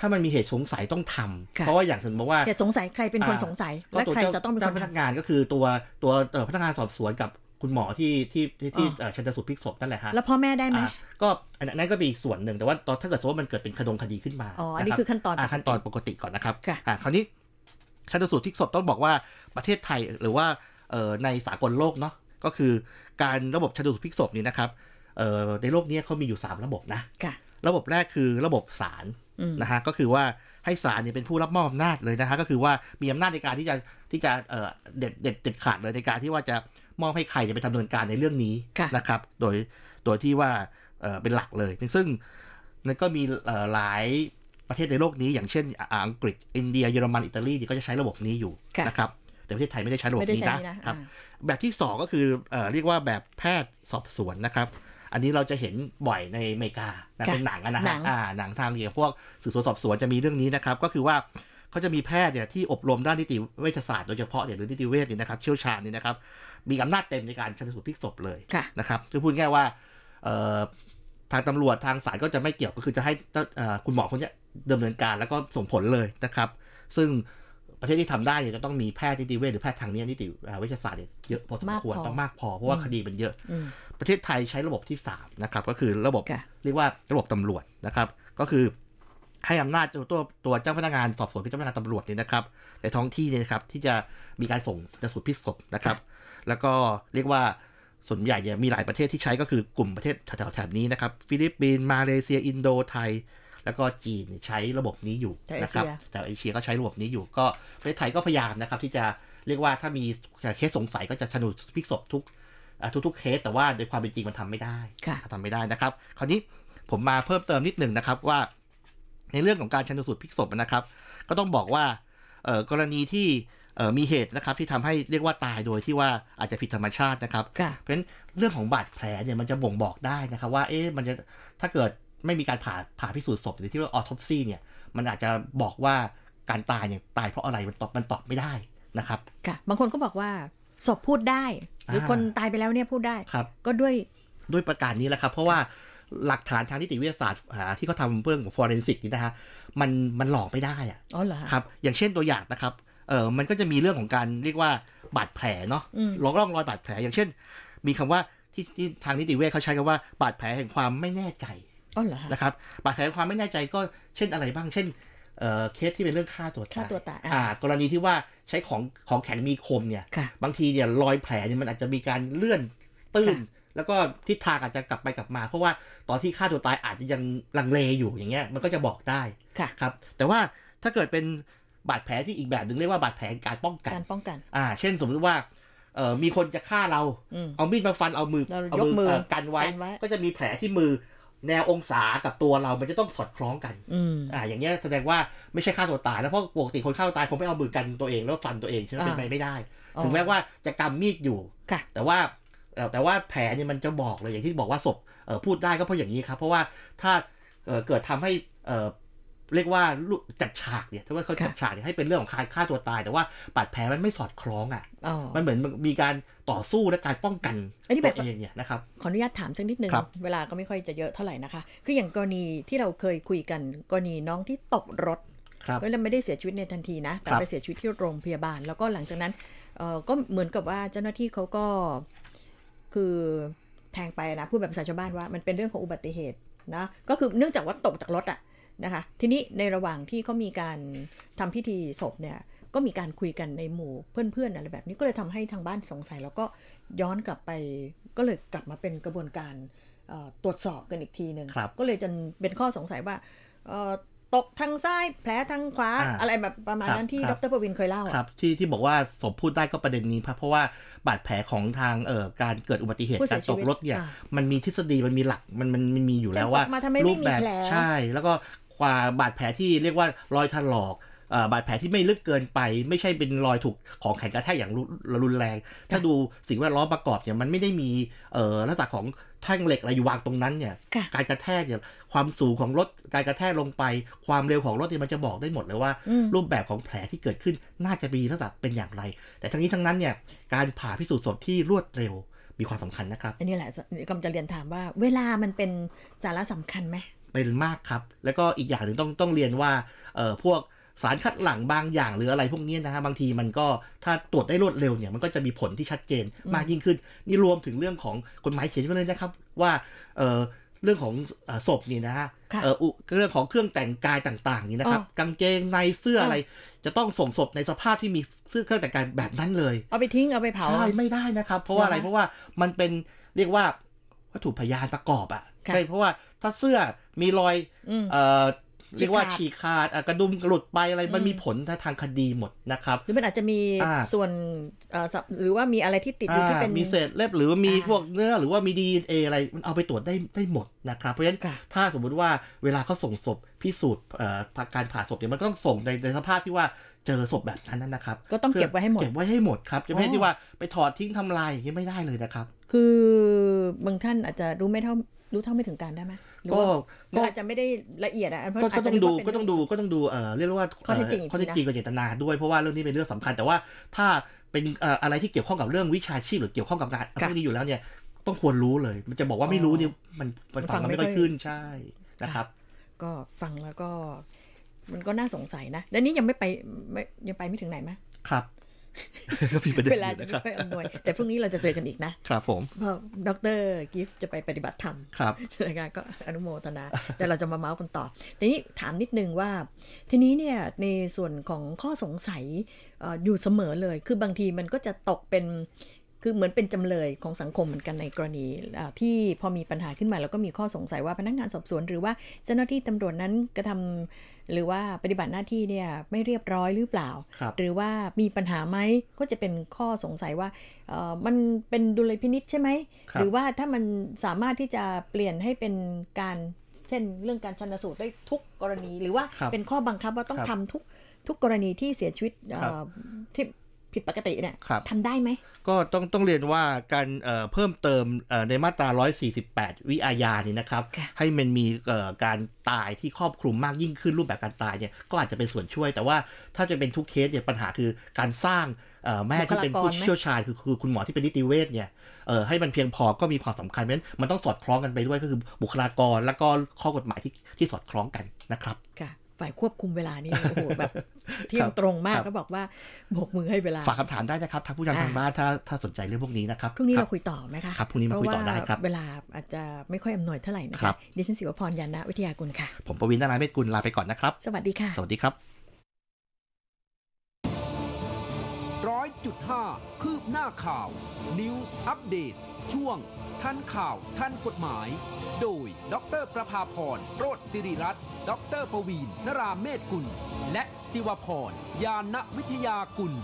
ถ้ามันมีเหตุสงสัยต้องทำเพราะว่าอย่างสมมติว่าเหตุสงสัยใครเป็นคนสงสัยและใครจะต้องเป็นคนพนักงาน ก็คือตัวตัวพนักงานสอบสวนกับคุณหมอที่ที่ที่ที่ชันสูตรพิกศพนั่นแหละฮะแล้วพ่อแม่ได้ไหมก็อันนั้นก็เป็นอีกส่วนหนึ่งแต่ว่าตอนถ้าเกิดสมมติมันเกิดเป็นคดงคดีขึ้นมาอ๋ออันนี้คือขั้นตอนขั้นตอนปกติก่อนนะครับค่ะคราวนี้ชันสูตรพิกศพต้องบอกว่าประเทศไทยหรือว่าในสากลโลกเนาะก็คือการระบบชันสูตรพิกศพนี่นะครับในโลกนี้เขามีอยู่3ระบบนะระบบแรกคือระบบศาลนะฮะก็คือว่าให้ศาลเนี่ยเป็นผู้รับมอบอำนาจเลยนะฮะก็คือว่ามีอำนาจในการที่จะที่จะเด็ดเด็ดเด็ดขาดเลยในการที่ว่าจะมอบให้ใครจะไปดำเนินการในเรื่องนี้นะครับ โดยโดยที่ว่าเป็นหลักเลย ซึ่งนั่นก็มีหลายประเทศในโลกนี้ อย่างเช่นอังกฤษ อินเดียเยอรมันอิตาลีก็จะใช้ระบบนี้อยู่นะครับแต่ประเทศไทยไม่ได้ใช้ระบบนี้นะครับ แบบที่ 2 ก็คือเรียกว่าแบบแพทย์สอบสวนนะครับอันนี้เราจะเห็นบ่อยในอเมริกาเป็นหนังนะฮะอ่าหนังทางเกี่ยวพวก สืบสวนสอบสวนจะมีเรื่องนี้นะครับ ก็คือว่าเขาจะมีแพทย์เนี่ยที่ อบรมด้านนิติเวชศาสตร์โดยเฉพาะเนี่ยหรือนิติเวชเนี่ยนะครับเชี่ยวชาญเนี่ยนะครับมีอำนาจเต็มในการชันสูตรพลิกศพเลยนะครับคือพูดง่ายว่า ทางตำรวจทางศาลก็จะไม่เกี่ยวก็คือจะให้คุณหมอคนนี้ดำเนินการแล้วก็ส่งผลเลยนะครับ ซึ่งประเทศที่ทำได้เนี่ยจะต้องมีแพทย์นิติเวชหรือแพทย์ทางเนี้ยนิติเวชศาสตร์เยอะพอสมควรต้องมากพอเพราะว่าคดีมันเยอะประเทศไทยใช้ระบบที่ 3 นะครับ ก็คือระบบเรียกว่าระบบตำรวจนะครับ ก็คือ ให้อำนาจตัวตัวเจ้าพนักงานสอบสวนกัเจ้าพนักงานตำรวจเนี่ยนะครับในท้องที่เนี่ยครับ ที่จะมีการส่งจะสุดพิสูจนะครับ แล้วก็เรียกว่าส่วนใหญ่เนี่ยมีหลายประเทศที่ใช้ก็คือกลุ่มประเทศแถวๆนี้นะครับฟิลิปปินส์มาเลเซียอินโดไทยแล้วก็จีนใช้ระบบนี้อยู่นะครับ แต่เอเชียก็ใช้ระบบนี้อยู่ ก็ประเทศไทยก็พยายามนะครับ ที่จะเรียกว่าถ้ามีเคสสงสัยก็จะชนุพิกศพทุกทุกกเคสแต่ว่าโดยความเป็นจริงมันทำไม่ได้ ทำไม่ได้นะครับ คราวนี้ผมมาเพิ่มเติมนิดหนึ่งนะครับว่า ในเรื่องของการชนสูตรพิกศพนะครับ ก็ต้องบอกว่า กรณีที่มีเหตุนะครับที่ทำให้เรียกว่าตายโดยที่ว่าอาจจะผิดธรรมชาตินะครับเพราะฉะนั้นเรื่องของบาดแผลเนี่ยมันจะบ่งบอกได้นะครับ ว่าเอ๊ะมันจะถ้าเกิดไม่มีการผ่าผ่าพิสูจน์ศพหรือที่เรียกออทอปซี่เนี่ย มันอาจจะบอกว่าการตายเนี่ยตายเพราะอะไรมันตอบมันตอบไม่ได้นะครับค่ะบางคนก็บอกว่าศพพูดได้ หรือคนตายไปแล้วเนี่ยพูดได้ครับก็ด้วย ด้วยประการนี้แหละครับ เพราะว่าหลักฐานทางนิติวิทยาศาสตร์ที่เขาทำเรื่องของฟอร์เรนซิกนี่นะฮะ มันมันหลอกไม่ได้อะอ๋อเหรอครับ อย่างเช่นตัวอย่างนะครับเออมันก็จะมีเรื่องของการเรียกว่าบาดแผลเนาะรองร่องรอยบาดแผล อย่างเช่น มีคำว่าที่ทางนิติเวชเขาใช้คำว่าบาดแผลแห่งความไม่แน่ใจอ๋อเหรอนะครับบาดแผลความไม่แน่ใจก็เช่นอะไรบ้าง เช่นเคสที่เป็นเรื่องฆ่าตัวตายฆ่าตัวตายอ่ากรณีที่ว่าใช้ของของแข็งมีคมเนี่ย บางทีเนี่ยรอยแผลเนี่ยมันอาจจะมีการเลื่อนตื้น แล้วก็ทิศทางอาจจะกลับไปกลับมา เพราะว่าตอนที่ฆ่าตัวตายอาจจะยังลังเลอยู่อย่างเงี้ยมันก็จะบอกได้ครับแต่ว่าถ้าเกิดเป็นบาดแผลที่อีกแบบหนึ่งเรียกว่าบาดแผลการป้องกันการป้องกันอ่าเช่น สมมติว่าเออมีคนจะฆ่าเราเอามีดมาฟันเอามือเอามือกันไว้ ก็จะมีแผลที่มือแนวองศากับตัวเรา มันจะต้องสอดคล้องกัน อ่า อย่างเงี้ยแสดงว่าไม่ใช่ฆ่าตัวตายแล้ว เพราะปกติคนฆ่าตัวตายคงไม่เอามือกันตัวเองแล้วฟันตัวเองใช่ไหมเป็นไปไม่ได้ ถึงแม้ว่าจะกำมีดอยู่ แต่ว่าแต่ว่าแผลเนี่ยมันจะบอกเลย อย่างที่บอกว่าศพพูดได้ก็เพราะอย่างนี้ครับ เพราะว่าถ้าเกิดทำให้เรียกว่าจัดฉากเนี่ยถ้าว่าเขาจัดฉากเนี่ยให้เป็นเรื่องของการฆ่าตัวตาย แต่ว่าบาดแผลมันไม่สอดคล้องอ่ะ มันเหมือนมีการต่อสู้และการป้องกันตัวเองเนี่ยนะครับ ขออนุญาตถามสักนิดนึง เวลาก็ไม่ค่อยจะเยอะเท่าไหร่นะคะ คืออย่างกรณีที่เราเคยคุยกัน กรณีน้องที่ตกรถก็เลยไม่ได้เสียชีวิตในทันทีนะ แต่ไปเสียชีวิตที่โรงพยาบาล แล้วก็หลังจากนั้นก็เหมือนกับว่าเจ้าหน้าที่เขาก็คือแทงไปนะ พูดแบบภาษาชาวบ้านว่ามันเป็นเรื่องของอุบัติเหตุนะก็คือเนื่องจากว่าตกจากรถอ่ะนะคะ ทีนี้ในระหว่างที่เขามีการทำพิธีศพเนี่ย ก็มีการคุยกันในหมู่เพื่อนๆอะไรแบบนี้ก็เลยทำให้ทางบ้านสงสัยแล้วก็ย้อนกลับไปก็เลยกลับมาเป็นกระบวนการตรวจสอบกันอีกทีหนึ่ง ก็เลยจนเป็นข้อสงสัยว่า ตกทางซ้ายแผลทางขวาออะไรแบบประมาณนั้นที่ดรประวินเคยเล่าครับที่ที่บอกว่าสมพูดได้ก็ประเด็นนี้ครับเพราะว่าบาดแผลของทางเอ่อการเกิดอุบัติเหตุการตกรถเนี่ยมันมีทฤษฎีมันมีหลักมันมันมีอยู่แล้วว่ารูปแบบใช่แล้วก็กว่าบาดแผลที่เรียกว่ารอยถลอก บาดแผลที่ไม่ลึกเกินไป ไม่ใช่เป็นรอยถูกของแข็งกระแทกอย่างรุนแรง ถ้าดูสิ่งแวดล้อมประกอบเนี่ยมันไม่ได้มีลักษณะของแท่งเหล็กอะไรอยู่วางตรงนั้นเนี่ยการกระแทกเนี่ยความสูงของรถการกระแทกลงไป ความเร็วของรถเนี่ยมันจะบอกได้หมดเลยว่า รูปแบบของแผลที่เกิดขึ้นน่าจะมีลักษณะเป็นอย่างไร แต่ทั้งนี้ทั้งนั้นเนี่ยการผ่าพิสูจน์ศพที่รวดเร็วมีความสำคัญนะครับ อันนี้แหละกำลังจะเรียนถามว่า เวลามันเป็นสาระสำคัญไหมเป็นมากครับ แล้วก็อีกอย่างหนึ่งต้องต้องเรียนว่าเอ่อพวกสารคัดหลั่งบางอย่างหรืออะไรพวกนี้นะฮะ บางทีมันก็ถ้าตรวจได้รวดเร็วเนี่ย มันก็จะมีผลที่ชัดเจนมากยิ่งขึ้น นี่รวมถึงเรื่องของกฎหมายเขียนไว้เลยนะครับว่าเอ่อเรื่องของศพนี่นะฮะเรื่องของเครื่องแต่งกายต่าง ๆ นี่นะครับ กางเกงในเสื้ออะไรจะต้องส่งศพในสภาพที่มีเสื้อเครื่องแต่งกายแบบนั้นเลย เอาไปทิ้งเอาไปเผาใช่ไม่ได้นะครับ เพราะว่าอะไร เพราะว่ามันเป็นเรียกว่าวัตถุพยานประกอบอะใช่เพราะว่าถ้าเสื้อมีรอยเรียกว่าฉีกขาดกระดุมหลุดไปอะไรมันมีผลทางคดีหมดนะครับหรือมันอาจจะมีส่วนหรือว่ามีอะไรที่ติดอยู่ที่เป็นมีเศษเล็บหรือมีพวกเนื้อหรือว่ามีดีเออะไรมันเอาไปตรวจได้ได้หมดนะครับ เพราะฉะนั้นถ้าสมมุติว่าเวลาเขาส่งศพพิสูจน์การผ่าศพเนี่ยมันก็ต้องส่งในในสภาพที่ว่าเจอศพแบบนั้นนะครับ ก็ต้องเก็บไว้ให้หมดเก็บไว้ให้หมดครับจะไม่ใช่ที่ว่าไปถอดทิ้งทำลายอย่างนี้ไม่ได้เลยนะครับ คือบางท่านอาจจะรู้ไม่เท่ารู้เท่าไม่ถึงการได้ไหมก็ก็อาจจะไม่ได้ละเอียดอ่ะก็ต้องดู ก็ต้องดู ก็ต้องดูเอ่อเรียกว่าข้อเท็จจริงข้อเท็จจริงกับเจตนาด้วย เพราะว่าเรื่องนี้เป็นเรื่องสำคัญ แต่ว่าถ้าเป็นอะไรที่เกี่ยวข้องกับเรื่องวิชาชีพหรือเกี่ยวข้องกับงานเรื่องนี้อยู่แล้ว เนี่ย ต้องควรรู้เลย มันจะบอกว่าไม่รู้เนี่ยมันมันฟังไม่ค่อยขึ้นใช่ นะครับ ก็ฟังแล้วก็ มันก็น่าสงสัยนะ แล้วนี้ยังไม่ไปยังไปไม่ถึงไหนไหมครับก็มีประเด็นเวลาจะไม่ค่อยอำนวยแต่พรุ่งนี้เราจะเจอกันอีกนะ ครับผมเพราะดรกิฟจะไปปฏิบัติธรรม ครับนการก็อนุโมทนา แต่เราจะมาเมาส์กันต่อทีนี้ถามนิดนึงว่าทีนี้เนี่ย ในส่วนของข้อสงสัยอยู่เสมอเลย คือบางทีมันก็จะตกเป็นคือเหมือนเป็นจำเลยของสังคมเหมือนกันในกรณีที่พอมีปัญหาขึ้นมาแล้วก็มีข้อสงสัยว่าพนักงานสอบสวนหรือว่า เจ้าหน้าที่ตำรวจนั้นกระทำหรือว่าปฏิบัติหน้าที่เนี่ยไม่เรียบร้อยหรือเปล่ารหรือว่ามีปัญหาไหมก็จะเป็นข้อสงสัยว่ามันเป็นดุลยพินิษใช่ไหมรหรือว่าถ้ามันสามารถที่จะเปลี่ยนให้เป็นการ เช่นเรื่องการชันสูตรได้ทุกกรณี หรือว่าเป็นข้อบังคับว่าต้องทำทุกทุกกรณีที่เสียชีวิตที่ผิดปกติเนี่ยทำได้ไหม ก็ต้องต้องเรียนว่าการเพิ่มเติมในมาตรา 148 วิอาญานี่นะครับ ให้มันมีการตายที่ครอบคลุมมากยิ่งขึ้นรูปแบบการตายเนี่ย ก็อาจจะเป็นส่วนช่วย แต่ว่าถ้าจะเป็นทุกเคสเนี่ย ปัญหาคือการสร้างแม่ที่เป็นผู้เชี่ยวชาญคือคือคุณหมอที่เป็นนิติเวชเนี่ยให้มันเพียงพอก็มีความสำคัญเพราะฉะนั้นมันต้องสอดคล้องกันไปด้วยก็คือบุคลากรแล้วก็ข้อกฎหมายที่ที่สอดคล้องกันนะครับค่ะฝ่ายควบคุมเวลานี่โอ้โหแบบเที่ยงตรงมากก็บอกว่าบกมือให้เวลา ฝากคำถามได้นะครับทางผู้ชมทางบ้านถ้าถ้าสนใจเรื่องพวกนี้นะครับพรุ่งนี้เราคุยต่อไหมคะครับพรุ่งนี้มาคุยต่อได้ครับ เวลาอาจจะไม่ค่อยอำนวยเท่าไหร่นะคบดิฉันศิวพรยานะวิทยากุลค่ะ ผมประวินนาราเมศกุลลาไปก่อนนะครับ สวัสดีค่ะสวัสดีครับคืบหน้าข่าว News อัปเดต ช่วงทันข่าวทันกฎหมาย โดยดรประภาพรโรธสิริรัตน์ดรประวีนนราเมศกุล และศิวพรยานวิทยากุล